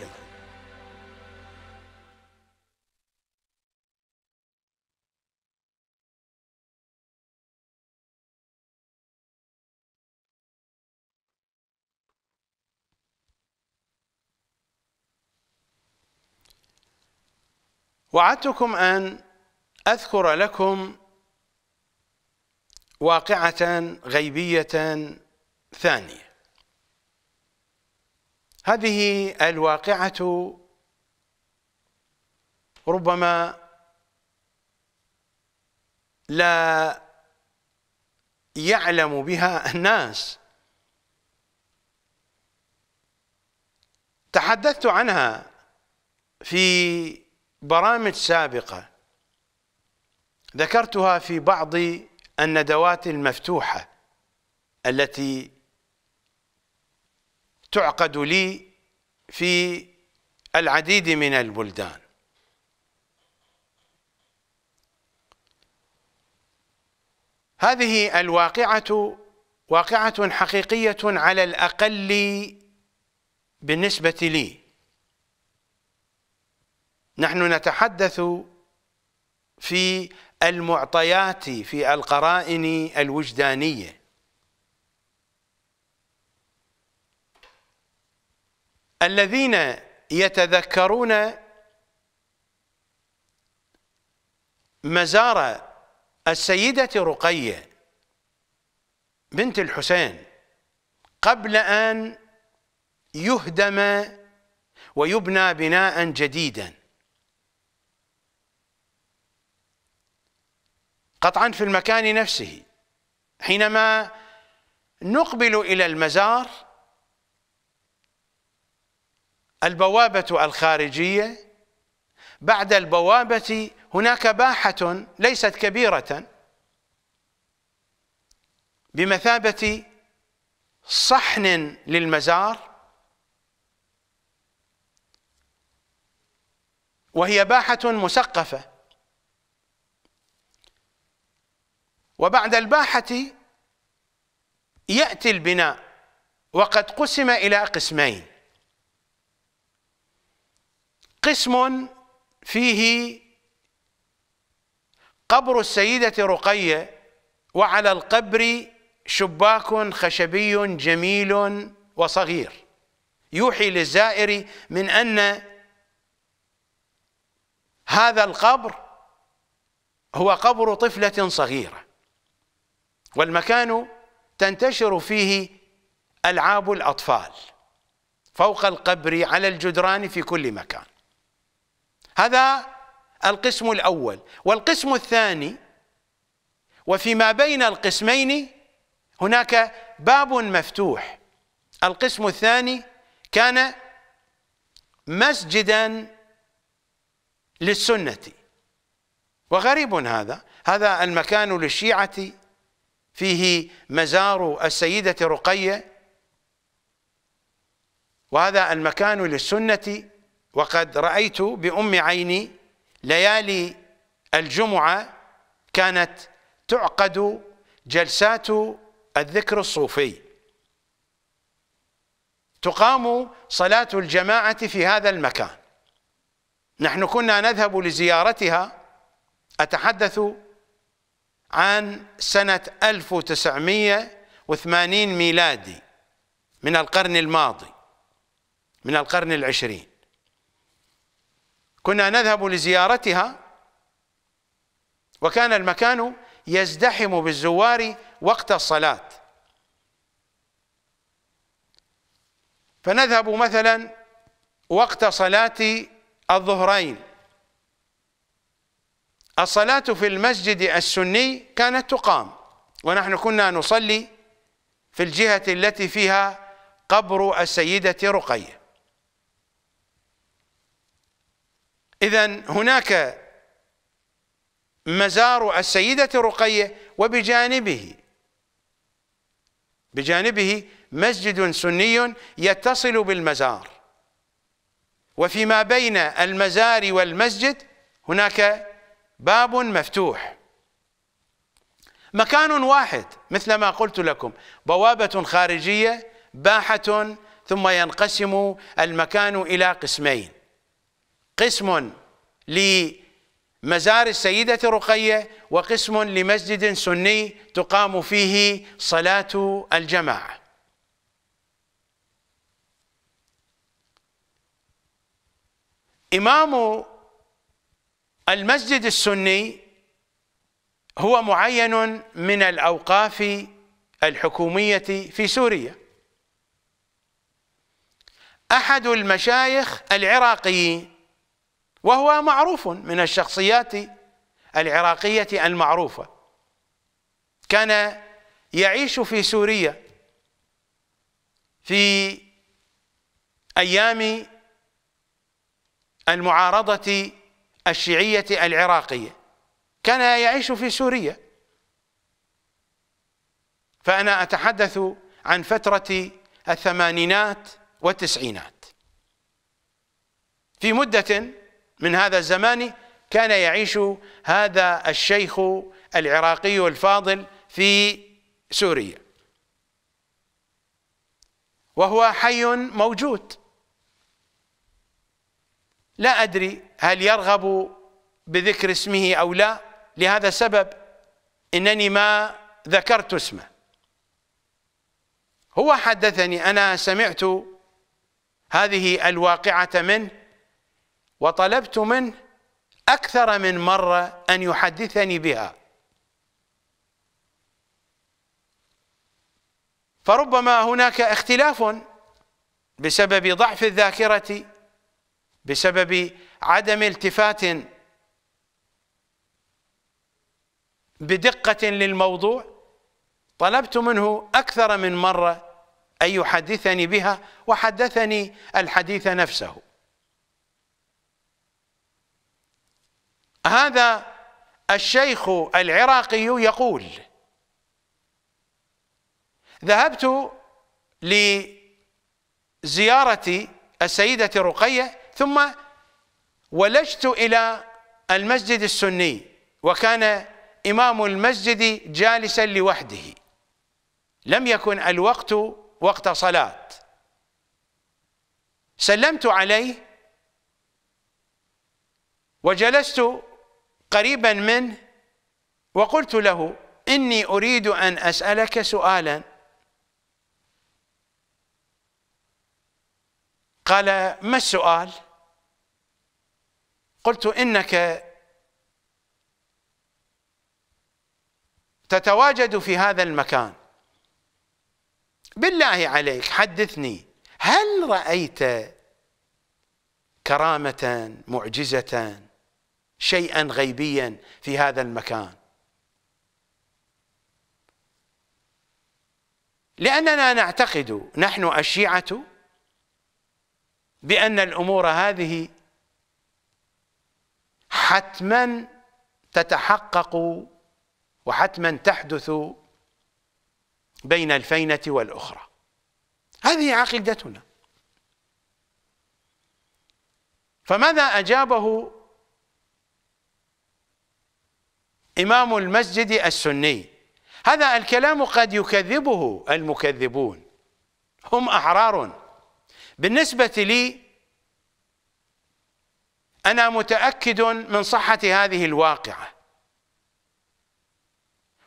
وعدتكم أن أذكر لكم واقعة غيبية ثانية هذه الواقعة ربما لا يعلم بها الناس تحدثت عنها في برامج سابقة ذكرتها في بعض الندوات المفتوحة التي تعقد لي في العديد من البلدان هذه الواقعة واقعة حقيقية على الأقل بالنسبة لي نحن نتحدث في المعطيات في القرائن الوجدانية الذين يتذكرون مزار السيدة رقية بنت الحسين قبل أن يهدم ويبنى بناء جديدا قطعا في المكان نفسه حينما نقبل إلى المزار البوابة الخارجية بعد البوابة هناك باحة ليست كبيرة بمثابة صحن للمزار وهي باحة مسقفة وبعد الباحة يأتي البناء وقد قسم إلى قسمين قسم فيه قبر السيدة رقية وعلى القبر شباك خشبي جميل وصغير يوحي للزائر من أن هذا القبر هو قبر طفلة صغيرة والمكان تنتشر فيه ألعاب الأطفال فوق القبر على الجدران في كل مكان هذا القسم الأول والقسم الثاني وفيما بين القسمين هناك باب مفتوح القسم الثاني كان مسجدا للسنة وغريب هذا هذا المكان للشيعة فيه مزار السيدة رقية وهذا المكان للسنة وقد رأيت بأم عيني ليالي الجمعة كانت تعقد جلسات الذكر الصوفي تقام صلاة الجماعة في هذا المكان نحن كنا نذهب لزيارتها أتحدث عن سنة 1980 ميلادي من القرن الماضي من القرن العشرين كنا نذهب لزيارتها وكان المكان يزدحم بالزوار وقت الصلاة فنذهب مثلا وقت صلاة الظهرين الصلاة في المسجد السني كانت تقام ونحن كنا نصلي في الجهة التي فيها قبر السيدة رقية إذا هناك مزار السيدة رقية وبجانبه بجانبه مسجد سني يتصل بالمزار وفيما بين المزار والمسجد هناك باب مفتوح مكان واحد مثل ما قلت لكم بوابة خارجية باحة ثم ينقسم المكان إلى قسمين قسم لمزار السيدة رقية وقسم لمسجد سني تقام فيه صلاة الجماعة إمام المسجد السني هو معين من الأوقاف الحكومية في سوريا أحد المشايخ العراقيين وهو معروف من الشخصيات العراقية المعروفة كان يعيش في سوريا في أيام المعارضة الشيعية العراقية كان يعيش في سوريا فأنا أتحدث عن فترة الثمانينات والتسعينات في مدة من هذا الزمان كان يعيش هذا الشيخ العراقي الفاضل في سوريا وهو حي موجود لا أدري هل يرغب بذكر اسمه أو لا لهذا السبب إنني ما ذكرت اسمه هو حدثني أنا سمعت هذه الواقعة منه وطلبت منه أكثر من مرة أن يحدثني بها فربما هناك اختلاف بسبب ضعف الذاكرة بسبب عدم التفات بدقة للموضوع طلبت منه أكثر من مرة أن يحدثني بها وحدثني الحديث نفسه هذا الشيخ العراقي يقول ذهبت لزيارة السيدة رقية ثم ولجت إلى المسجد السني وكان إمام المسجد جالسا لوحده لم يكن الوقت وقت صلاة سلمت عليه وجلست قريبا منه وقلت له إني أريد أن أسألك سؤالا قال ما السؤال؟ قلت انك تتواجد في هذا المكان بالله عليك حدثني هل رايت كرامه معجزه شيئا غيبيا في هذا المكان لاننا نعتقد نحن الشيعه بان الامور هذه حتما تتحقق وحتما تحدث بين الفينة والأخرى هذه عقيدتنا فماذا أجابه إمام المسجد السني هذا الكلام قد يكذبه المكذبون هم أحرار بالنسبة لي انا متاكد من صحه هذه الواقعه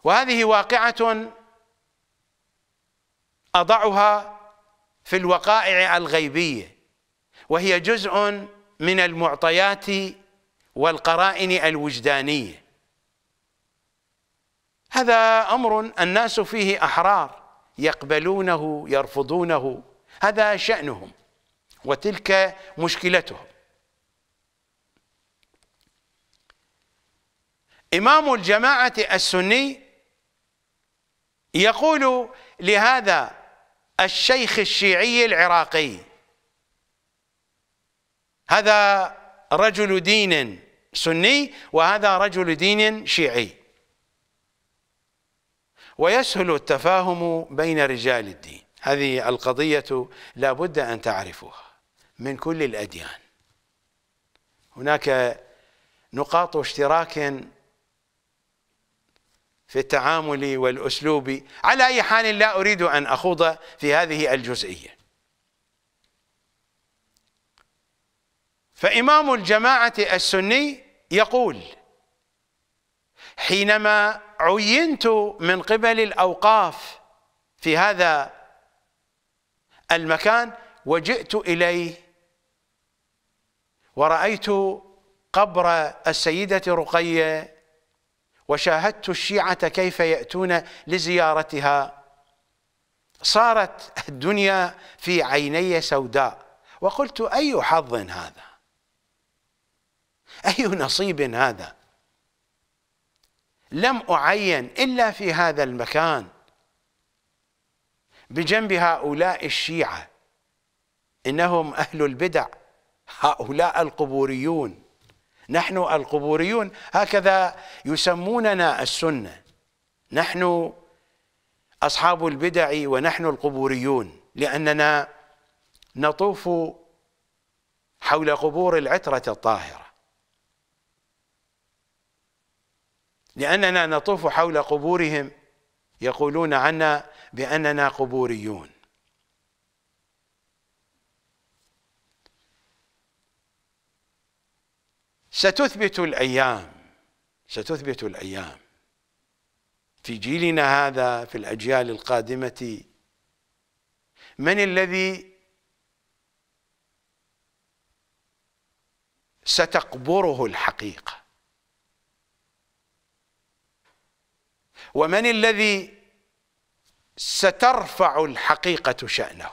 وهذه واقعه اضعها في الوقائع الغيبيه وهي جزء من المعطيات والقرائن الوجدانيه هذا امر الناس فيه احرار يقبلونه يرفضونه هذا شانهم وتلك مشكلتهم إمام الجماعة السني يقول لهذا الشيخ الشيعي العراقي هذا رجل دين سني وهذا رجل دين شيعي ويسهل التفاهم بين رجال الدين هذه القضية لا بد أن تعرفوها من كل الأديان هناك نقاط اشتراك في تعاملي والأسلوب على أي حال لا أريد أن أخوض في هذه الجزئية فإمام الجماعة السني يقول حينما عينت من قبل الأوقاف في هذا المكان وجئت إليه ورأيت قبر السيدة رقية وشاهدت الشيعة كيف يأتون لزيارتها صارت الدنيا في عيني سوداء وقلت أي حظ هذا أي نصيب هذا لم أعين إلا في هذا المكان بجنب هؤلاء الشيعة إنهم أهل البدع هؤلاء القبوريون نحن القبوريون هكذا يسموننا السنة نحن أصحاب البدع ونحن القبوريون لأننا نطوف حول قبور العترة الطاهرة لأننا نطوف حول قبورهم يقولون عنا بأننا قبوريون ستثبت الأيام ستثبت الأيام في جيلنا هذا في الأجيال القادمة من الذي ستقبره الحقيقة ومن الذي سترفع الحقيقة شأنه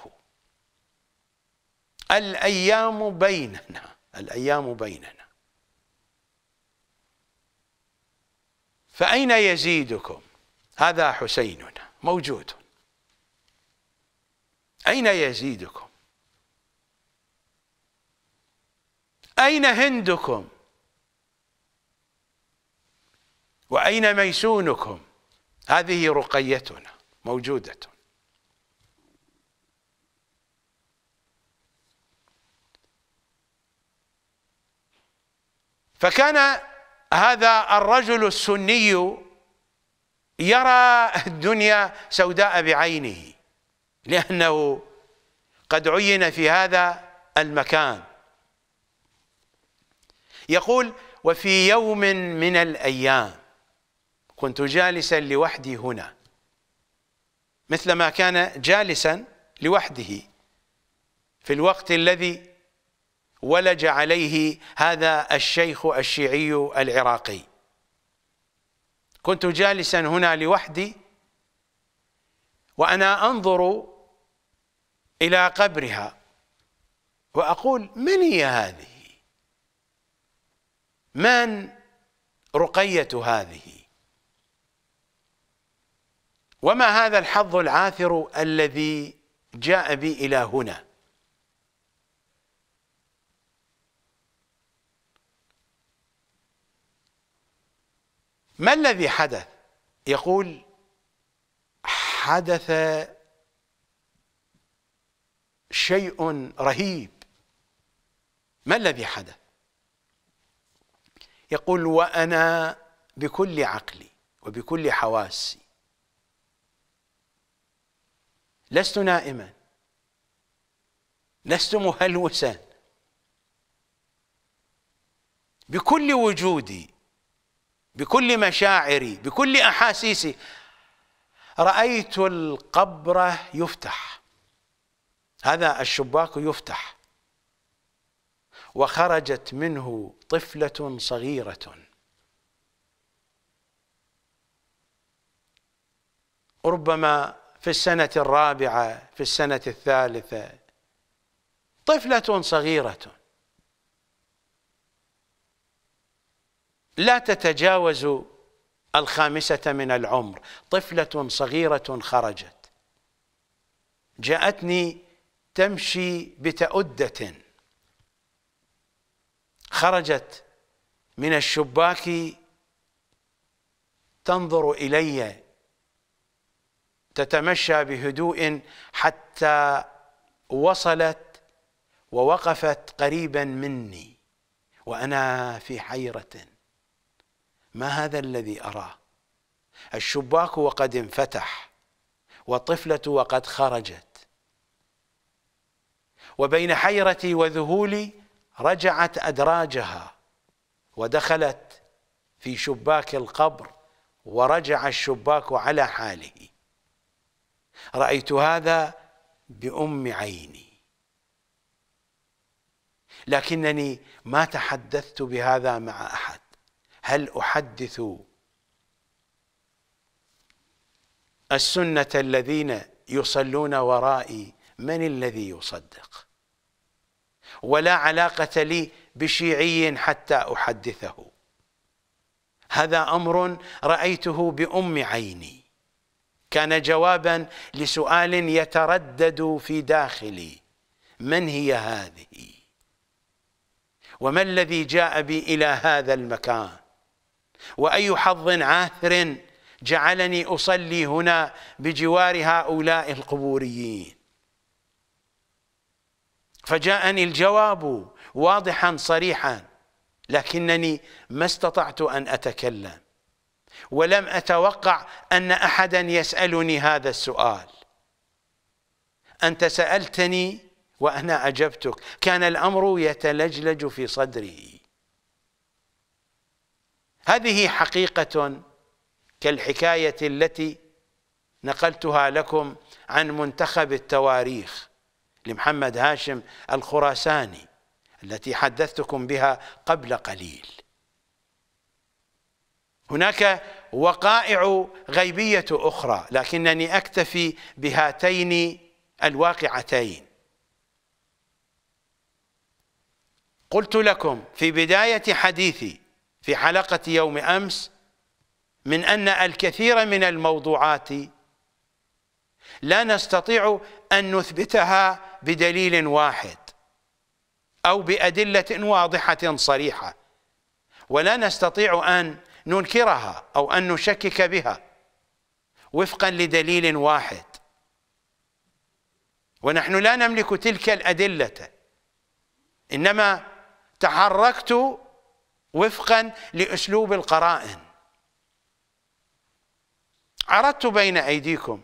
الأيام بيننا الأيام بيننا فأين يزيدكم هذا حسيننا موجود أين يزيدكم أين هندكم وأين ميسونكم هذه رقيتنا موجودة فكان هذا الرجل السني يرى الدنيا سوداء بعينه لأنه قد عين في هذا المكان يقول وفي يوم من الأيام كنت جالسا لوحدي هنا مثلما كان جالسا لوحده في الوقت الذي ولج عليه هذا الشيخ الشيعي العراقي كنت جالسا هنا لوحدي وأنا أنظر إلى قبرها وأقول من هي هذه من رقية هذه وما هذا الحظ العاثر الذي جاء بي إلى هنا ما الذي حدث يقول حدث شيء رهيب ما الذي حدث يقول وانا بكل عقلي وبكل حواسي لست نائما لست مهلوسا بكل وجودي بكل مشاعري بكل احاسيسي رايت القبر يفتح هذا الشباك يفتح وخرجت منه طفله صغيره ربما في السنه الرابعه في السنه الثالثه طفله صغيره لا تتجاوز الخامسة من العمر طفلة صغيرة خرجت جاءتني تمشي بتأدة خرجت من الشباك تنظر إلي تتمشى بهدوء حتى وصلت ووقفت قريبا مني وأنا في حيرة ما هذا الذي أراه الشباك وقد انفتح والطفلة وقد خرجت وبين حيرتي وذهولي رجعت أدراجها ودخلت في شباك القبر ورجع الشباك على حاله رأيت هذا بأم عيني لكنني ما تحدثت بهذا مع أحد هل أحدث السنة الذين يصلون ورائي من الذي يصدق ولا علاقة لي بشيعي حتى أحدثه هذا أمر رأيته بأم عيني كان جوابا لسؤال يتردد في داخلي من هي هذه وما الذي جاء بي إلى هذا المكان واي حظ عاثر جعلني اصلي هنا بجوار هؤلاء القبوريين فجاءني الجواب واضحا صريحا لكنني ما استطعت ان اتكلم ولم اتوقع ان احدا يسالني هذا السؤال انت سالتني وانا اجبتك كان الامر يتلجلج في صدري هذه حقيقة كالحكاية التي نقلتها لكم عن منتخب التواريخ لمحمد هاشم الخراساني التي حدثتكم بها قبل قليل هناك وقائع غيبية أخرى لكنني أكتفي بهاتين الواقعتين قلت لكم في بداية حديثي في حلقة يوم أمس من أن الكثير من الموضوعات لا نستطيع أن نثبتها بدليل واحد أو بأدلة واضحة صريحة ولا نستطيع أن ننكرها أو أن نشكك بها وفقا لدليل واحد ونحن لا نملك تلك الأدلة إنما تحركت وفقا لاسلوب القرائن عرضت بين ايديكم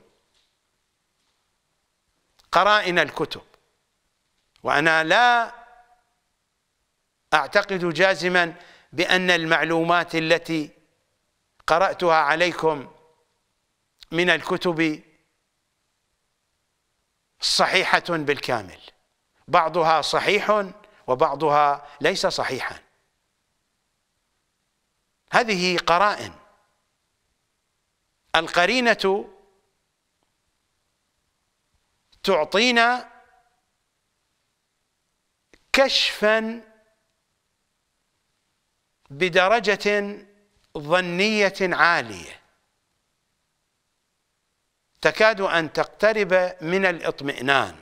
قرائن الكتب وانا لا اعتقد جازما بان المعلومات التي قراتها عليكم من الكتب صحيحه بالكامل بعضها صحيح وبعضها ليس صحيحا هذه قرائن القرينة تعطينا كشفا بدرجة ظنية عالية تكاد أن تقترب من الإطمئنان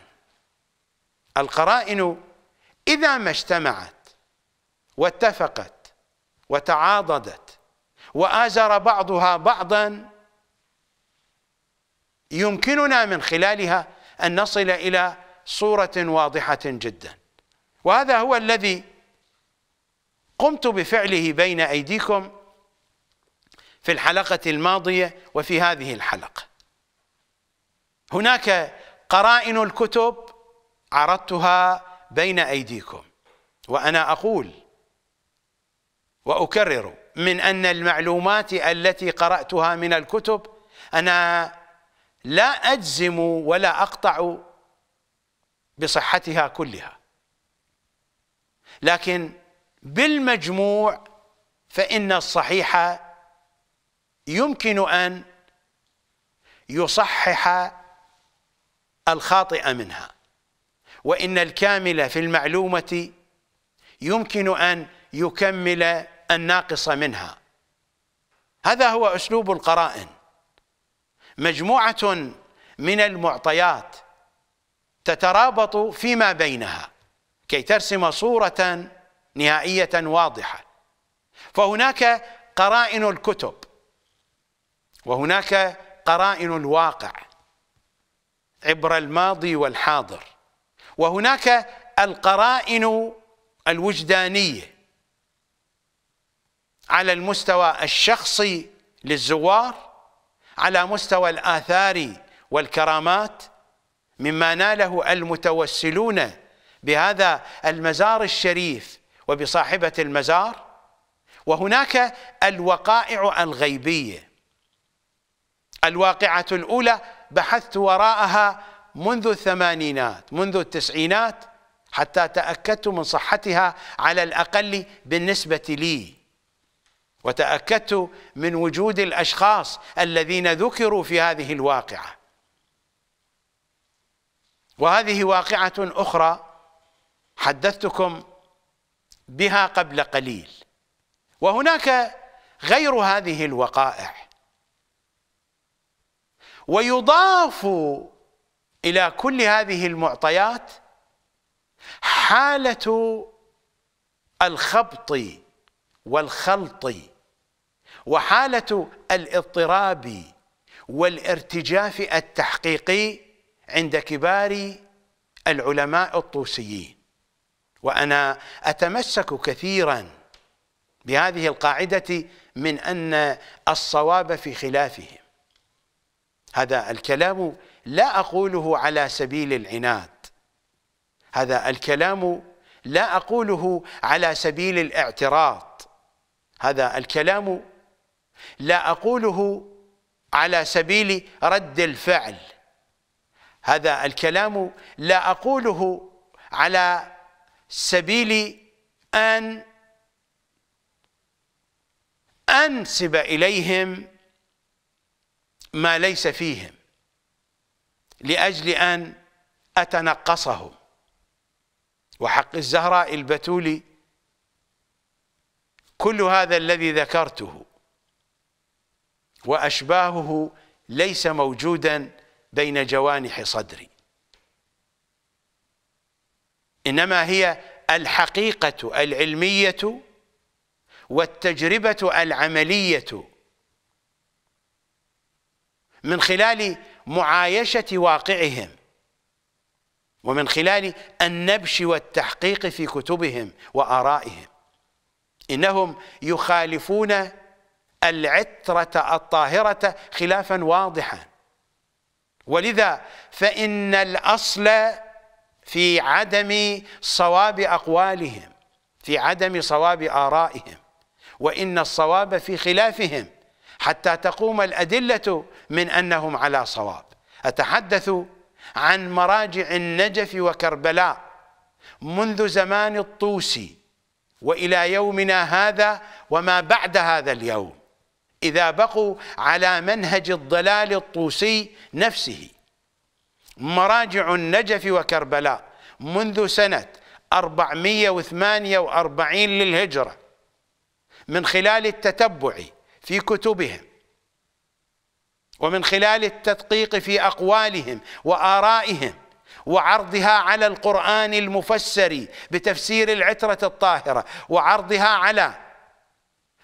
القرائن إذا ما اجتمعت واتفقت وتعاضدت وآزر بعضها بعضا يمكننا من خلالها أن نصل إلى صورة واضحة جدا وهذا هو الذي قمت بفعله بين أيديكم في الحلقة الماضية وفي هذه الحلقة هناك قرائن الكتب عرضتها بين أيديكم وأنا أقول وأكرر من أن المعلومات التي قرأتها من الكتب أنا لا أجزم ولا أقطع بصحتها كلها لكن بالمجموع فإن الصحيح يمكن أن يصحح الخاطئ منها وإن الكامل في المعلومة يمكن أن يكمل الناقصة منها هذا هو أسلوب القرائن مجموعة من المعطيات تترابط فيما بينها كي ترسم صورة نهائية واضحة فهناك قرائن الكتب وهناك قرائن الواقع عبر الماضي والحاضر وهناك القرائن الوجدانيه على المستوى الشخصي للزوار على مستوى الآثار والكرامات مما ناله المتوسلون بهذا المزار الشريف وبصاحبة المزار وهناك الوقائع الغيبية الواقعة الأولى بحثت وراءها منذ الثمانينات منذ التسعينات حتى تأكدت من صحتها على الأقل بالنسبة لي وتأكدت من وجود الأشخاص الذين ذكروا في هذه الواقعة وهذه واقعة أخرى حدثتكم بها قبل قليل وهناك غير هذه الوقائع ويضاف إلى كل هذه المعطيات حالة الخبط والخلط وحالة الاضطراب والارتجاف التحقيقي عند كبار العلماء الطوسيين وأنا أتمسك كثيرا بهذه القاعدة من أن الصواب في خلافهم هذا الكلام لا أقوله على سبيل العناد هذا الكلام لا أقوله على سبيل الاعتراض هذا الكلام لا أقوله على سبيل رد الفعل هذا الكلام لا أقوله على سبيل أن أنسب إليهم ما ليس فيهم لأجل أن أتنقصهم وحق الزهراء البتولي كل هذا الذي ذكرته وأشباهه ليس موجودا بين جوانح صدري إنما هي الحقيقة العلمية والتجربة العملية من خلال معايشة واقعهم ومن خلال النبش والتحقيق في كتبهم وآرائهم إنهم يخالفون العترة الطاهرة خلافا واضحا ولذا فإن الأصل في عدم صواب أقوالهم في عدم صواب آرائهم وإن الصواب في خلافهم حتى تقوم الأدلة من أنهم على صواب أتحدث عن مراجع النجف وكربلاء منذ زمان الطوسي وإلى يومنا هذا وما بعد هذا اليوم إذا بقوا على منهج الضلال الطوسي نفسه مراجع النجف وكربلاء منذ سنة 448 للهجرة من خلال التتبع في كتبهم ومن خلال التدقيق في أقوالهم وآرائهم وعرضها على القرآن المفسر بتفسير العترة الطاهرة وعرضها على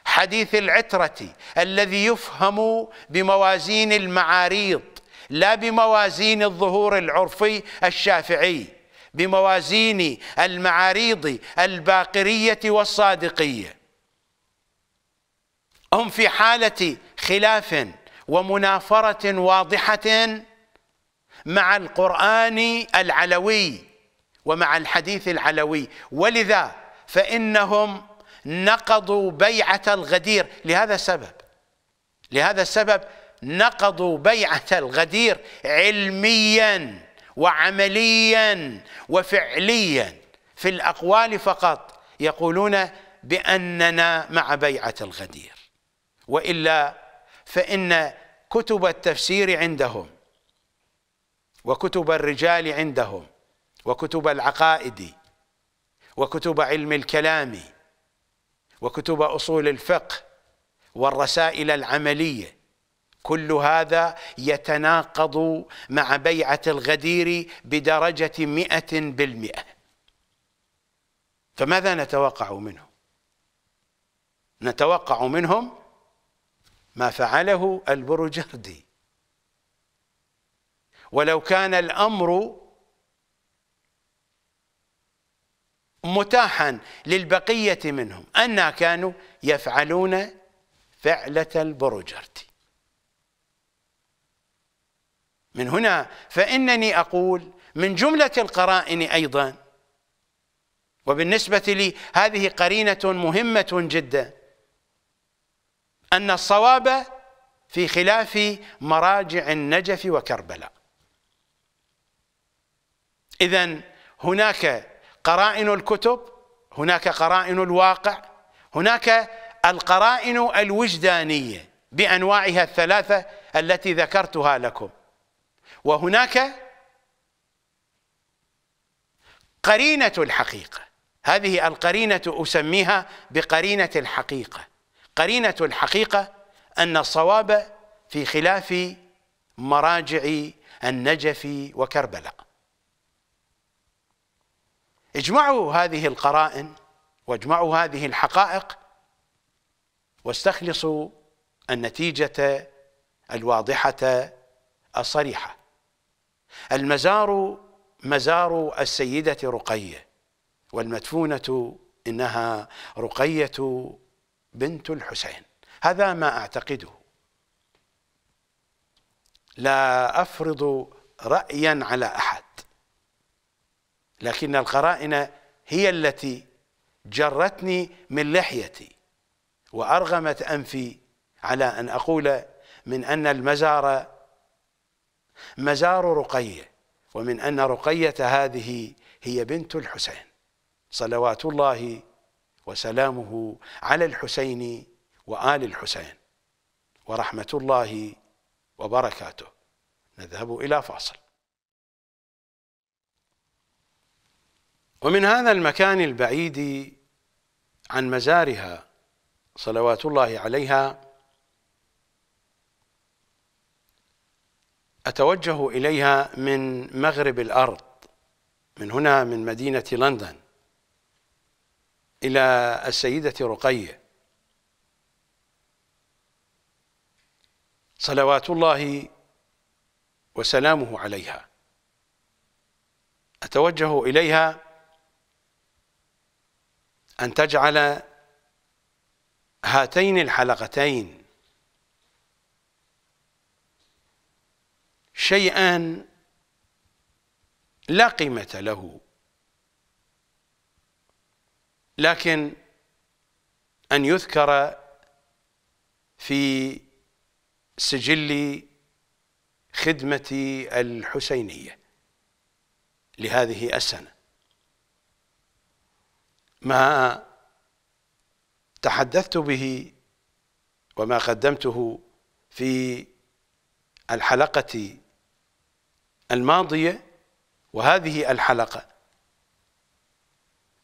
حديث العترة الذي يفهم بموازين المعاريض لا بموازين الظهور العرفي الشافعي بموازين المعاريض الباقرية والصادقية هم في حالة خلاف ومنافرة واضحة مع القرآن العلوي ومع الحديث العلوي ولذا فإنهم نقضوا بيعة الغدير لهذا السبب لهذا السبب نقضوا بيعة الغدير علميا وعمليا وفعليا في الأقوال فقط يقولون بأننا مع بيعة الغدير وإلا فإن كتب التفسير عندهم وكتب الرجال عندهم وكتب العقائد وكتب علم الكلام وكتب أصول الفقه والرسائل العملية كل هذا يتناقض مع بيعة الغدير بدرجة مئة بالمئة فماذا نتوقع منه نتوقع منهم ما فعله البروجردي ولو كان الأمر متاحا للبقية منهم أن كانوا يفعلون فعلة البروجرد من هنا فإنني أقول من جملة القرائن أيضا وبالنسبة لي هذه قرينة مهمة جدا أن الصواب في خلاف مراجع النجف وكربلاء إذا هناك قرائن الكتب هناك قرائن الواقع هناك القرائن الوجدانيه بانواعها الثلاثه التي ذكرتها لكم وهناك قرينه الحقيقه هذه القرينه اسميها بقرينه الحقيقه قرينه الحقيقه ان الصواب في خلاف مراجع النجف وكربلاء اجمعوا هذه القرائن واجمعوا هذه الحقائق واستخلصوا النتيجة الواضحة الصريحة المزار مزار السيدة رقية والمدفونة إنها رقية بنت الحسين هذا ما أعتقده لا أفرض رأيا على أحد لكن القرائن هي التي جرتني من لحيتي وأرغمت أنفي على أن أقول من أن المزار مزار رقية ومن أن رقية هذه هي بنت الحسين صلوات الله وسلامه على الحسين وآل الحسين ورحمة الله وبركاته نذهب إلى فاصل ومن هذا المكان البعيد عن مزارها صلوات الله عليها أتوجه إليها من مغرب الأرض من هنا من مدينة لندن إلى السيدة رقية صلوات الله وسلامه عليها أتوجه إليها أن تجعل هاتين الحلقتين شيئا لا قيمة له لكن أن يذكر في سجل خدمة الحسينية لهذه السنة ما تحدثت به وما قدمته في الحلقة الماضية وهذه الحلقة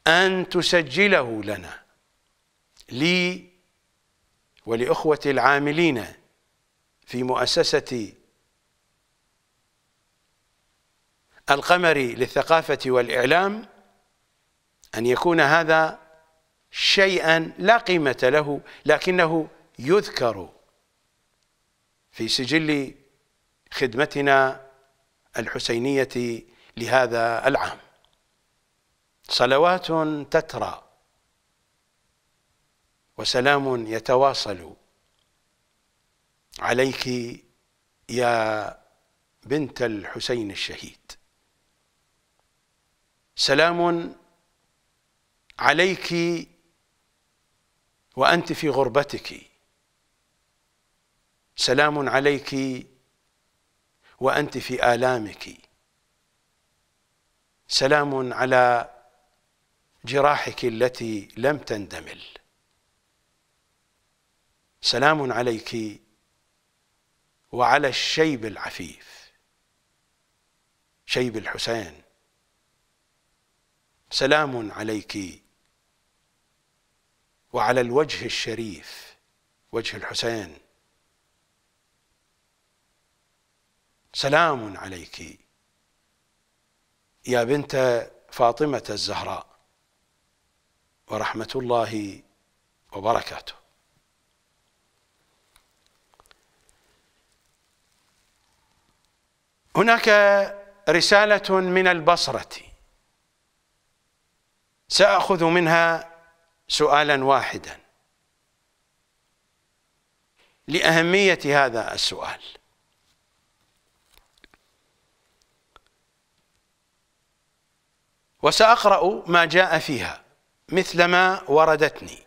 أن تسجله لنا لي ولأخوتي العاملين في مؤسسة القمري للثقافة والإعلام أن يكون هذا شيئا لا قيمة له لكنه يذكر في سجل خدمتنا الحسينية لهذا العام صلوات تترى وسلام يتواصل عليك يا بنت الحسين الشهيد سلام عليك وأنت في غربتك سلام عليك وأنت في آلامك سلام على جراحك التي لم تندمل سلام عليك وعلى الشيب العفيف شيب الحسين سلام عليك وعلى الوجه الشريف وجه الحسين سلام عليك يا بنت فاطمة الزهراء ورحمة الله وبركاته هناك رسالة من البصرة سأخذ منها سؤالا واحدا لأهمية هذا السؤال وسأقرأ ما جاء فيها مثل ما وردتني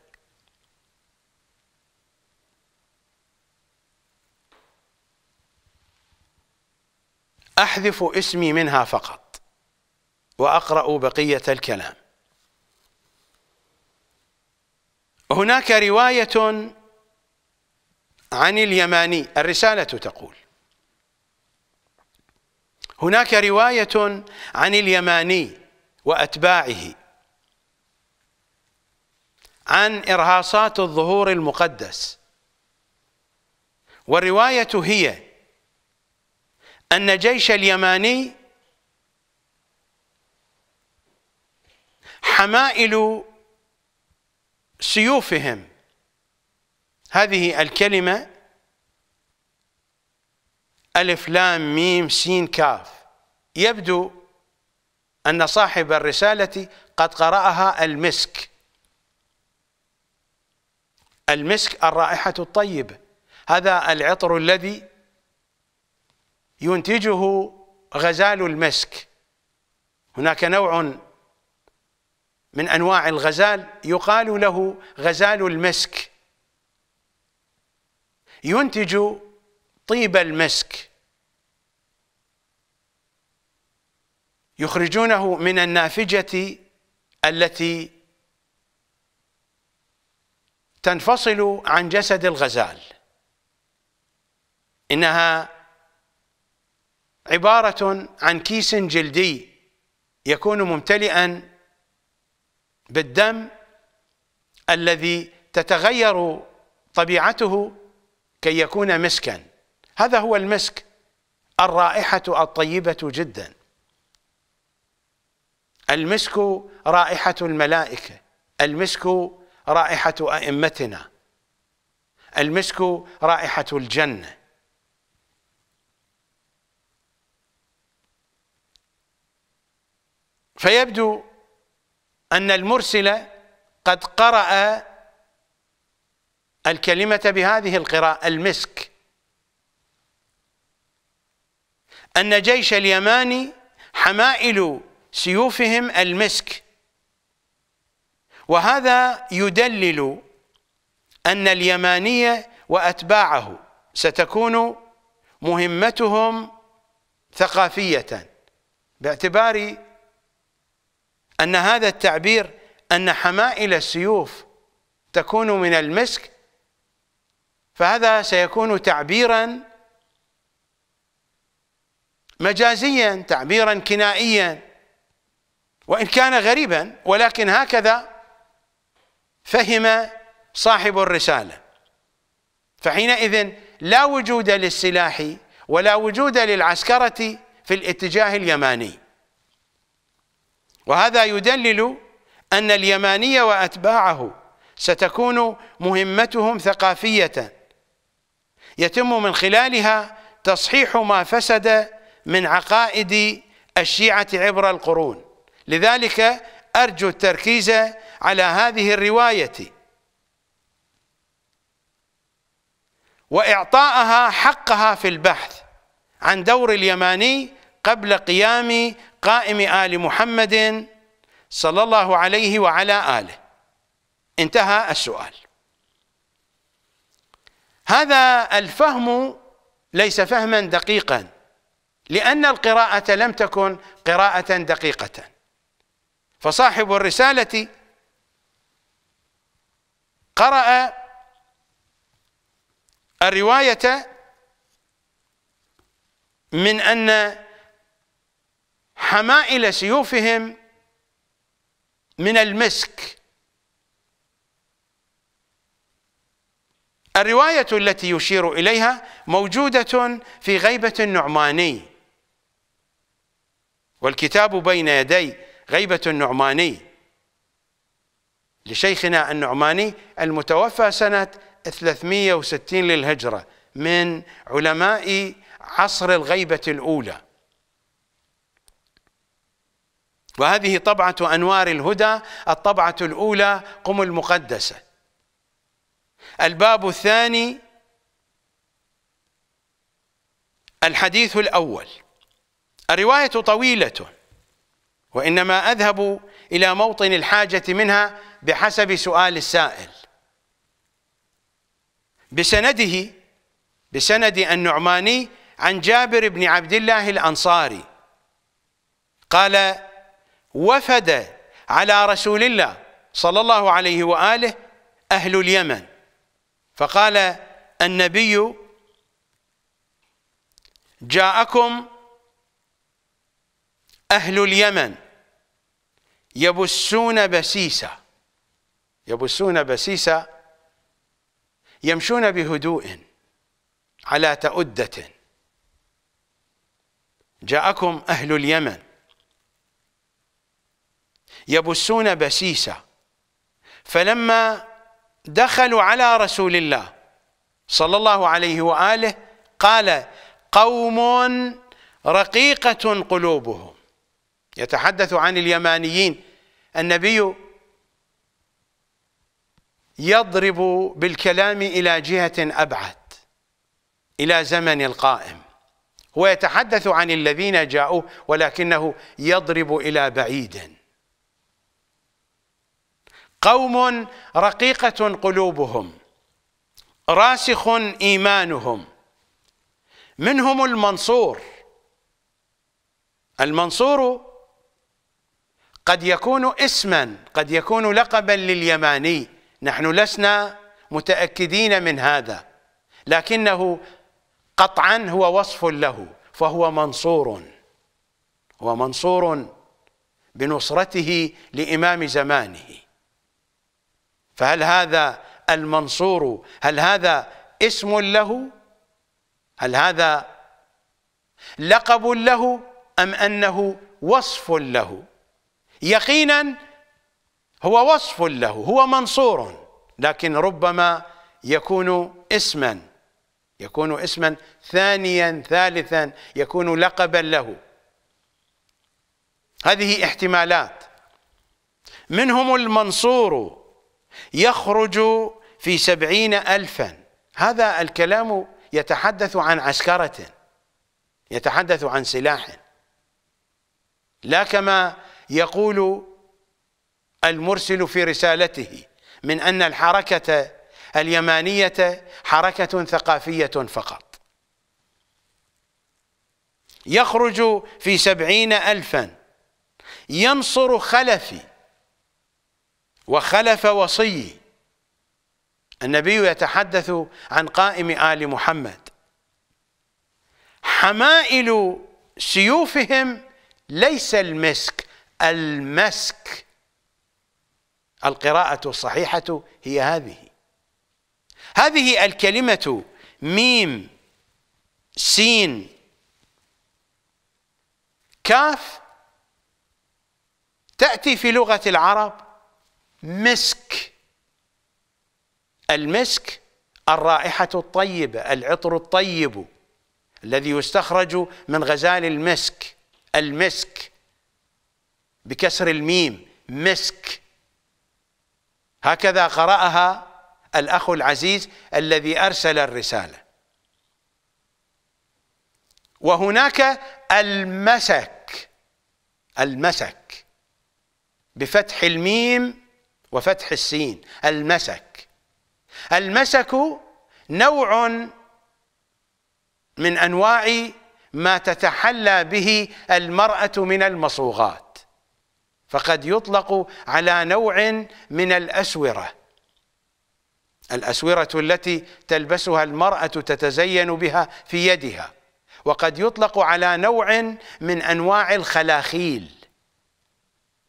أحذف اسمي منها فقط وأقرأ بقية الكلام هناك رواية عن اليماني الرسالة تقول هناك رواية عن اليماني وأتباعه عن إرهاصات الظهور المقدس والرواية هي أن جيش اليماني حمائل سيوفهم هذه الكلمة ألف لام ميم سين كاف يبدو أن صاحب الرسالة قد قرأها المسك المسك الرائحة الطيبة هذا العطر الذي ينتجه غزال المسك هناك نوع من أنواع الغزال يقال له غزال المسك ينتج طيب المسك يخرجونه من النافجة التي تنفصل عن جسد الغزال إنها عبارة عن كيس جلدي يكون ممتلئا بالدم الذي تتغير طبيعته كي يكون مسكا هذا هو المسك الرائحة الطيبة جدا المسك رائحة الملائكة المسك رائحة أئمتنا المسك رائحة الجنة فيبدو أن المرسل قد قرأ الكلمة بهذه القراءة المسك أن جيش اليماني حمائل سيوفهم المسك وهذا يدلل أن اليمانية وأتباعه ستكون مهمتهم ثقافية باعتبار أن هذا التعبير أن حمائل السيوف تكون من المسك فهذا سيكون تعبيرا مجازيا تعبيرا كنائيا وإن كان غريبا ولكن هكذا فهم صاحب الرسالة فحينئذ لا وجود للسلاح ولا وجود للعسكرة في الاتجاه اليماني وهذا يدلل أن اليماني وأتباعه ستكون مهمتهم ثقافية يتم من خلالها تصحيح ما فسد من عقائد الشيعة عبر القرون لذلك أرجو التركيز على هذه الرواية وإعطائها حقها في البحث عن دور اليماني قبل قيام قائم آل محمد صلى الله عليه وعلى آله انتهى السؤال هذا الفهم ليس فهما دقيقا لأن القراءة لم تكن قراءة دقيقة فصاحب الرسالة قرأ الرواية من أن حمائل سيوفهم من المسك الرواية التي يشير إليها موجودة في غيبة النعماني والكتاب بين يدي غيبة النعماني لشيخنا النعماني المتوفى سنة 360 للهجرة من علماء عصر الغيبة الأولى وهذه طبعة أنوار الهدى الطبعة الأولى قم المقدسة الباب الثاني الحديث الأول الرواية طويلة وإنما أذهب إلى موطن الحاجة منها بحسب سؤال السائل بسنده بسند النعماني عن جابر بن عبد الله الأنصاري قال وفد على رسول الله صلى الله عليه وآله أهل اليمن فقال النبي جاءكم أهل اليمن يبسون بسيسة يبسون بسيسة يمشون بهدوء على تؤدة جاءكم أهل اليمن يبسون بسيسة فلما دخلوا على رسول الله صلى الله عليه وآله قال قوم رقيقة قلوبهم يتحدث عن اليمانيين النبي يضرب بالكلام إلى جهة أبعد إلى زمن القائم ويتحدث عن الذين جاءوا ولكنه يضرب إلى بعيد قوم رقيقة قلوبهم راسخ إيمانهم منهم المنصور المنصور قد يكون اسما قد يكون لقبا لليماني نحن لسنا متأكدين من هذا لكنه قطعا هو وصف له فهو منصور هو منصور بنصرته لإمام زمانه فهل هذا المنصور هل هذا اسم له هل هذا لقب له أم أنه وصف له يقينا هو وصف له هو منصور لكن ربما يكون اسما يكون اسما ثانيا ثالثا يكون لقبا له هذه احتمالات منهم المنصور يخرج في سبعين ألفا هذا الكلام يتحدث عن عسكرة يتحدث عن سلاح لا كما يقول المرسل في رسالته من أن الحركة اليمانية حركة ثقافية فقط يخرج في سبعين ألفا ينصر خلفي وخلف وصيه النبي يتحدث عن قائم آل محمد حمائل سيوفهم ليس المسك المسك القراءة الصحيحة هي هذه هذه الكلمة ميم سين كاف تأتي في لغة العرب مسك المسك الرائحة الطيبة العطر الطيب الذي يستخرج من غزال المسك المسك بكسر الميم مسك هكذا قرأها الأخ العزيز الذي أرسل الرسالة وهناك المسك المسك بفتح الميم وفتح السين المسك المسك نوع من انواع ما تتحلى به المراه من المصوغات فقد يطلق على نوع من الاسوره الاسوره التي تلبسها المراه تتزين بها في يدها وقد يطلق على نوع من انواع الخلاخيل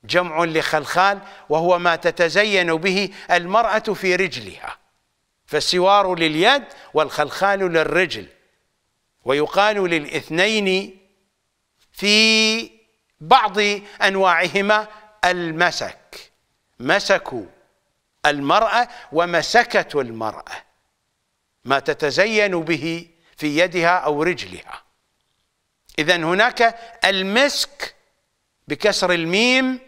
جمع لخلخال وهو ما تتزين به المرأة في رجلها فالسوار لليد والخلخال للرجل ويقال للاثنين في بعض أنواعهما المسك مسك المرأة ومسكة المرأة ما تتزين به في يدها أو رجلها إذا هناك المسك بكسر الميم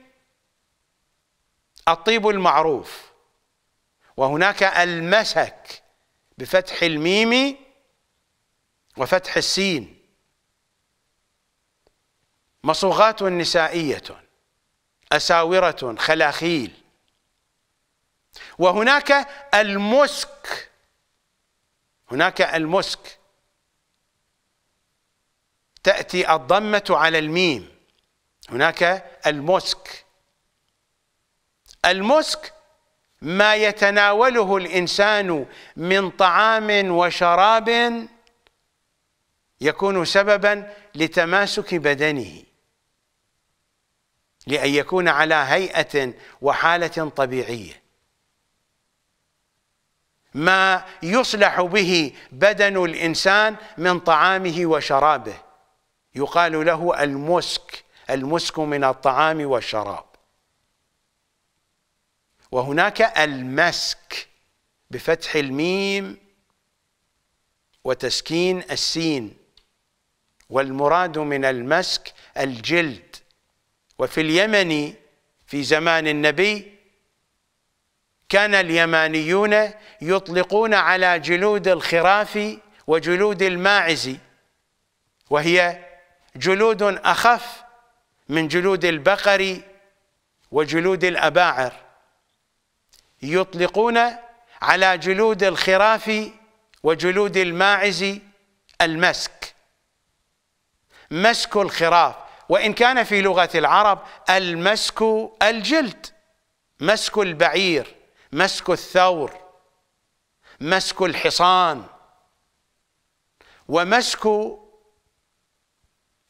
الطيب المعروف وهناك المسك بفتح الميم وفتح السين مصوغات نسائية أساورة خلاخيل وهناك المسك هناك المسك تأتي الضمة على الميم هناك المسك المسك ما يتناوله الانسان من طعام وشراب يكون سببا لتماسك بدنه لان يكون على هيئه وحاله طبيعيه ما يصلح به بدن الانسان من طعامه وشرابه يقال له المسك المسك من الطعام والشراب وهناك المسك بفتح الميم وتسكين السين والمراد من المسك الجلد وفي اليمن في زمان النبي كان اليمانيون يطلقون على جلود الخراف وجلود الماعز وهي جلود أخف من جلود البقر وجلود الأباعر يطلقون على جلود الخراف وجلود الماعز المسك مسك الخراف وإن كان في لغة العرب المسك الجلد مسك البعير مسك الثور مسك الحصان ومسك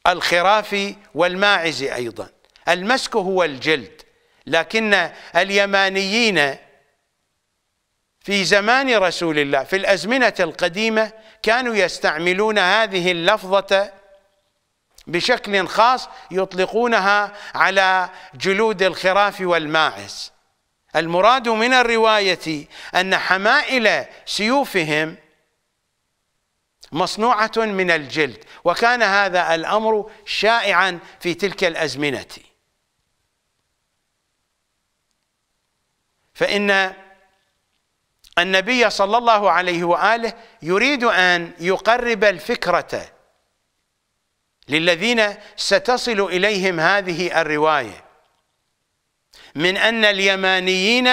الخراف والماعز أيضا المسك هو الجلد لكن اليمانيين في زمان رسول الله في الأزمنة القديمة كانوا يستعملون هذه اللفظة بشكل خاص يطلقونها على جلود الخراف والماعز المراد من الرواية أن حمائل سيوفهم مصنوعة من الجلد وكان هذا الأمر شائعا في تلك الأزمنة فإن النبي صلى الله عليه واله يريد ان يقرب الفكره للذين ستصل اليهم هذه الروايه من ان اليمانيين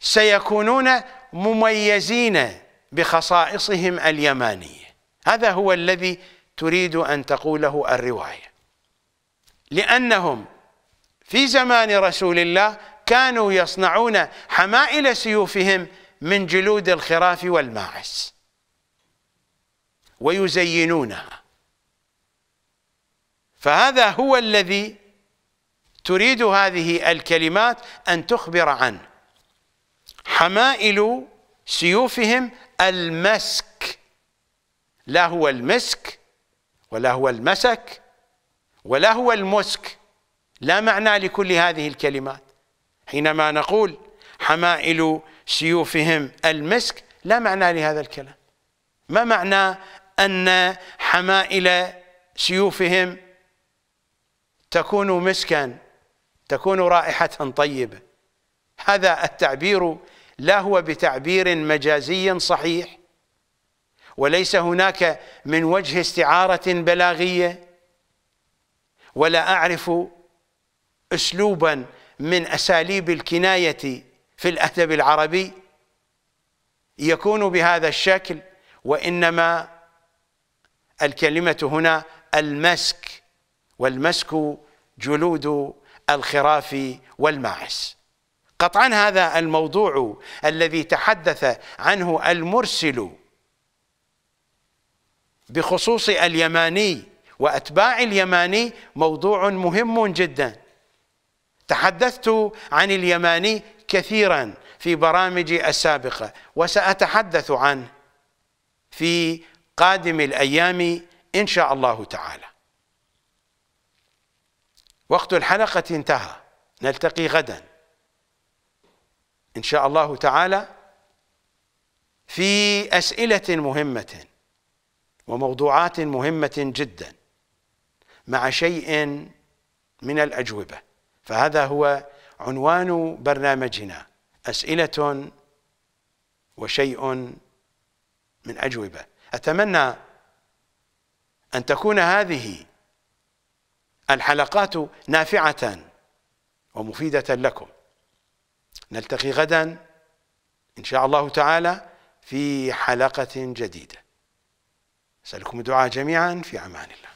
سيكونون مميزين بخصائصهم اليمانيه هذا هو الذي تريد ان تقوله الروايه لانهم في زمان رسول الله كانوا يصنعون حمائل سيوفهم من جلود الخراف والماعز ويزينونها فهذا هو الذي تريد هذه الكلمات أن تخبر عنه حمائل سيوفهم المسك لا هو المسك ولا هو المسك ولا هو المسك لا معنى لكل هذه الكلمات حينما نقول حمائل سيوفهم المسك لا معنى لهذا الكلام ما معنى أن حمائل سيوفهم تكون مسكا تكون رائحة طيبة هذا التعبير لا هو بتعبير مجازي صحيح وليس هناك من وجه استعارة بلاغية ولا أعرف أسلوبا من أساليب الكناية في الأدب العربي يكون بهذا الشكل وإنما الكلمة هنا المسك والمسك جلود الخراف والماعز قطعا هذا الموضوع الذي تحدث عنه المرسل بخصوص اليماني وأتباع اليماني موضوع مهم جدا تحدثت عن اليماني كثيرا في برامجي السابقة وسأتحدث عنه في قادم الأيام إن شاء الله تعالى وقت الحلقة انتهى نلتقي غدا إن شاء الله تعالى في أسئلة مهمة وموضوعات مهمة جدا مع شيء من الأجوبة فهذا هو عنوان برنامجنا أسئلة وشيء من أجوبة أتمنى أن تكون هذه الحلقات نافعة ومفيدة لكم نلتقي غدا إن شاء الله تعالى في حلقة جديدة أسألكم الدعاء جميعا في أمان الله